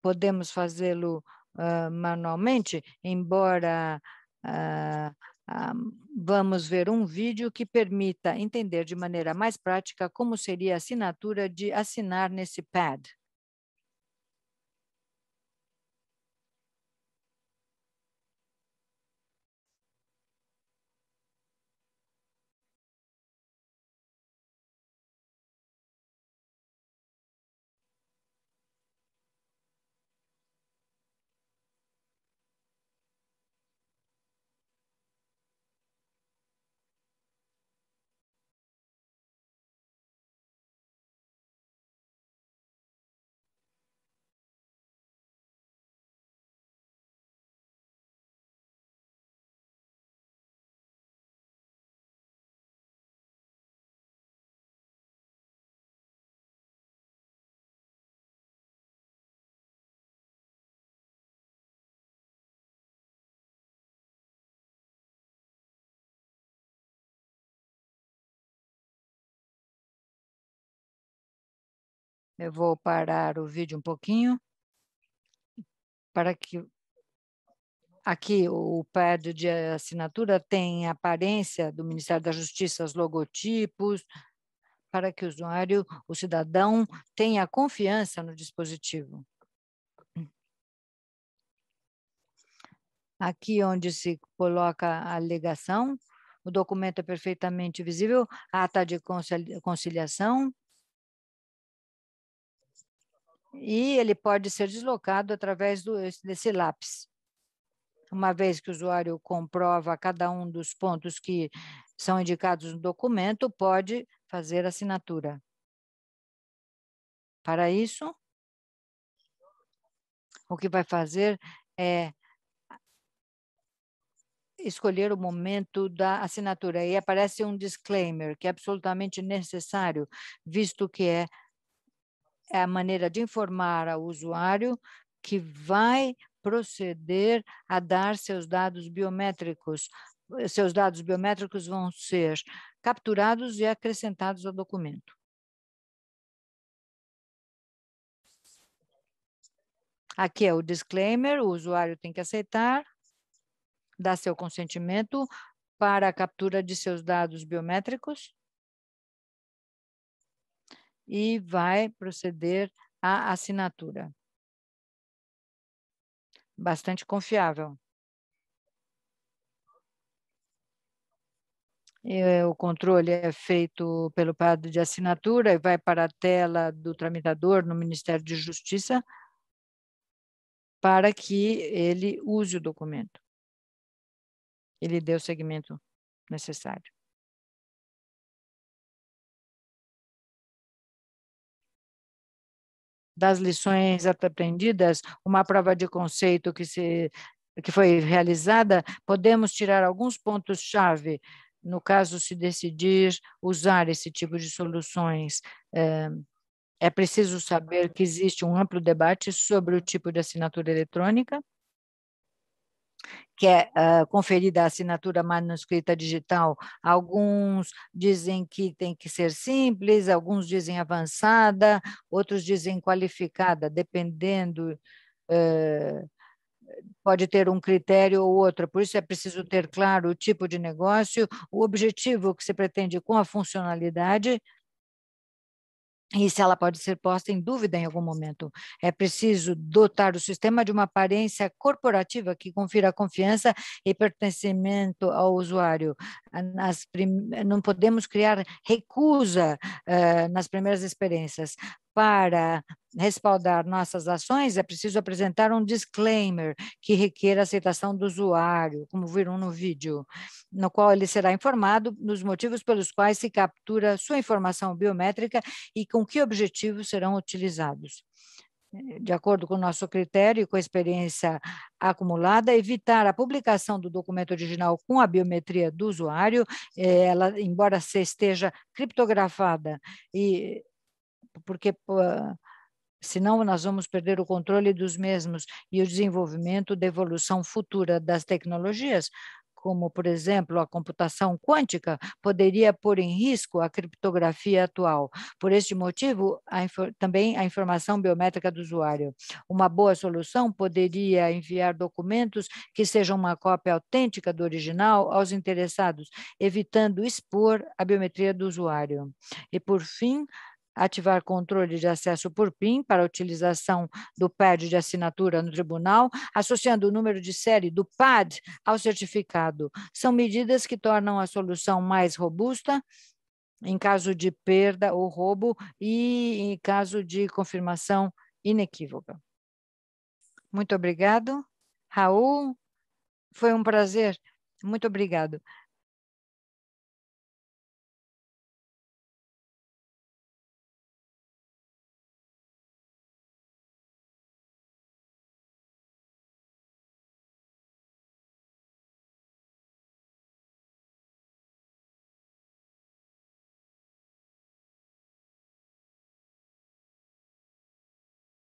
Speaker 3: podemos fazê-lo uh, manualmente, embora ah, ah, vamos ver um vídeo que permita entender de maneira mais prática como seria a assinatura de assinar nesse pad. Eu vou parar o vídeo um pouquinho para que aqui o pad de assinatura tem a aparência do Ministério da Justiça, os logotipos, para que o usuário, o cidadão, tenha confiança no dispositivo. Aqui onde se coloca a alegação, o documento é perfeitamente visível, ata de conciliação, e ele pode ser deslocado através do, desse lápis. Uma vez que o usuário comprova cada um dos pontos que são indicados no documento, pode fazer a assinatura. Para isso, o que vai fazer é escolher o momento da assinatura. E aparece um disclaimer, que é absolutamente necessário, visto que é é a maneira de informar ao usuário que vai proceder a dar seus dados biométricos. Seus dados biométricos vão ser capturados e acrescentados ao documento. Aqui é o disclaimer, o usuário tem que aceitar, dar seu consentimento para a captura de seus dados biométricos e vai
Speaker 1: proceder à assinatura. Bastante
Speaker 3: confiável. É, o controle é feito pelo padrão de assinatura e vai para a tela do tramitador no Ministério de Justiça para que ele use o documento. Ele dê o segmento necessário. das lições aprendidas, uma prova de conceito que, se, que foi realizada, podemos tirar alguns pontos-chave no caso se decidir usar esse tipo de soluções. É, é preciso saber que existe um amplo debate sobre o tipo de assinatura eletrônica que é uh, conferida a assinatura manuscrita digital. Alguns dizem que tem que ser simples, alguns dizem avançada, outros dizem qualificada, dependendo. Uh, pode ter um critério ou outro, por isso é preciso ter claro o tipo de negócio, o objetivo que se pretende com a funcionalidade e se ela pode ser posta em dúvida em algum momento. É preciso dotar o sistema de uma aparência corporativa que confira confiança e pertencimento ao usuário. Ah, prim... Não podemos criar recusa uh, nas primeiras experiências para respaldar nossas ações, é preciso apresentar um disclaimer que requer a aceitação do usuário, como viram no vídeo, no qual ele será informado dos motivos pelos quais se captura sua informação biométrica e com que objetivos serão utilizados eh, de acordo com o nosso critério e com a experiência acumulada, evitar a publicação do documento original com a biometria do usuário, eh, ela, embora se esteja criptografada e porque senão nós vamos perder o controle dos mesmos e o desenvolvimento da evolução futura das tecnologias, como, por exemplo, a computação quântica, poderia pôr em risco a criptografia atual. Por este motivo, a também a informação biométrica do usuário. Uma boa solução poderia enviar documentos que sejam uma cópia autêntica do original aos interessados, evitando expor a biometria do usuário. E, por fim, ativar controle de acesso por PIN para utilização do PAD de assinatura no tribunal, associando o número de série do PAD ao certificado. São medidas que tornam a solução mais robusta em caso de perda ou roubo e em caso de confirmação inequívoca. Muito obrigado. Raul, foi um prazer. Muito obrigado.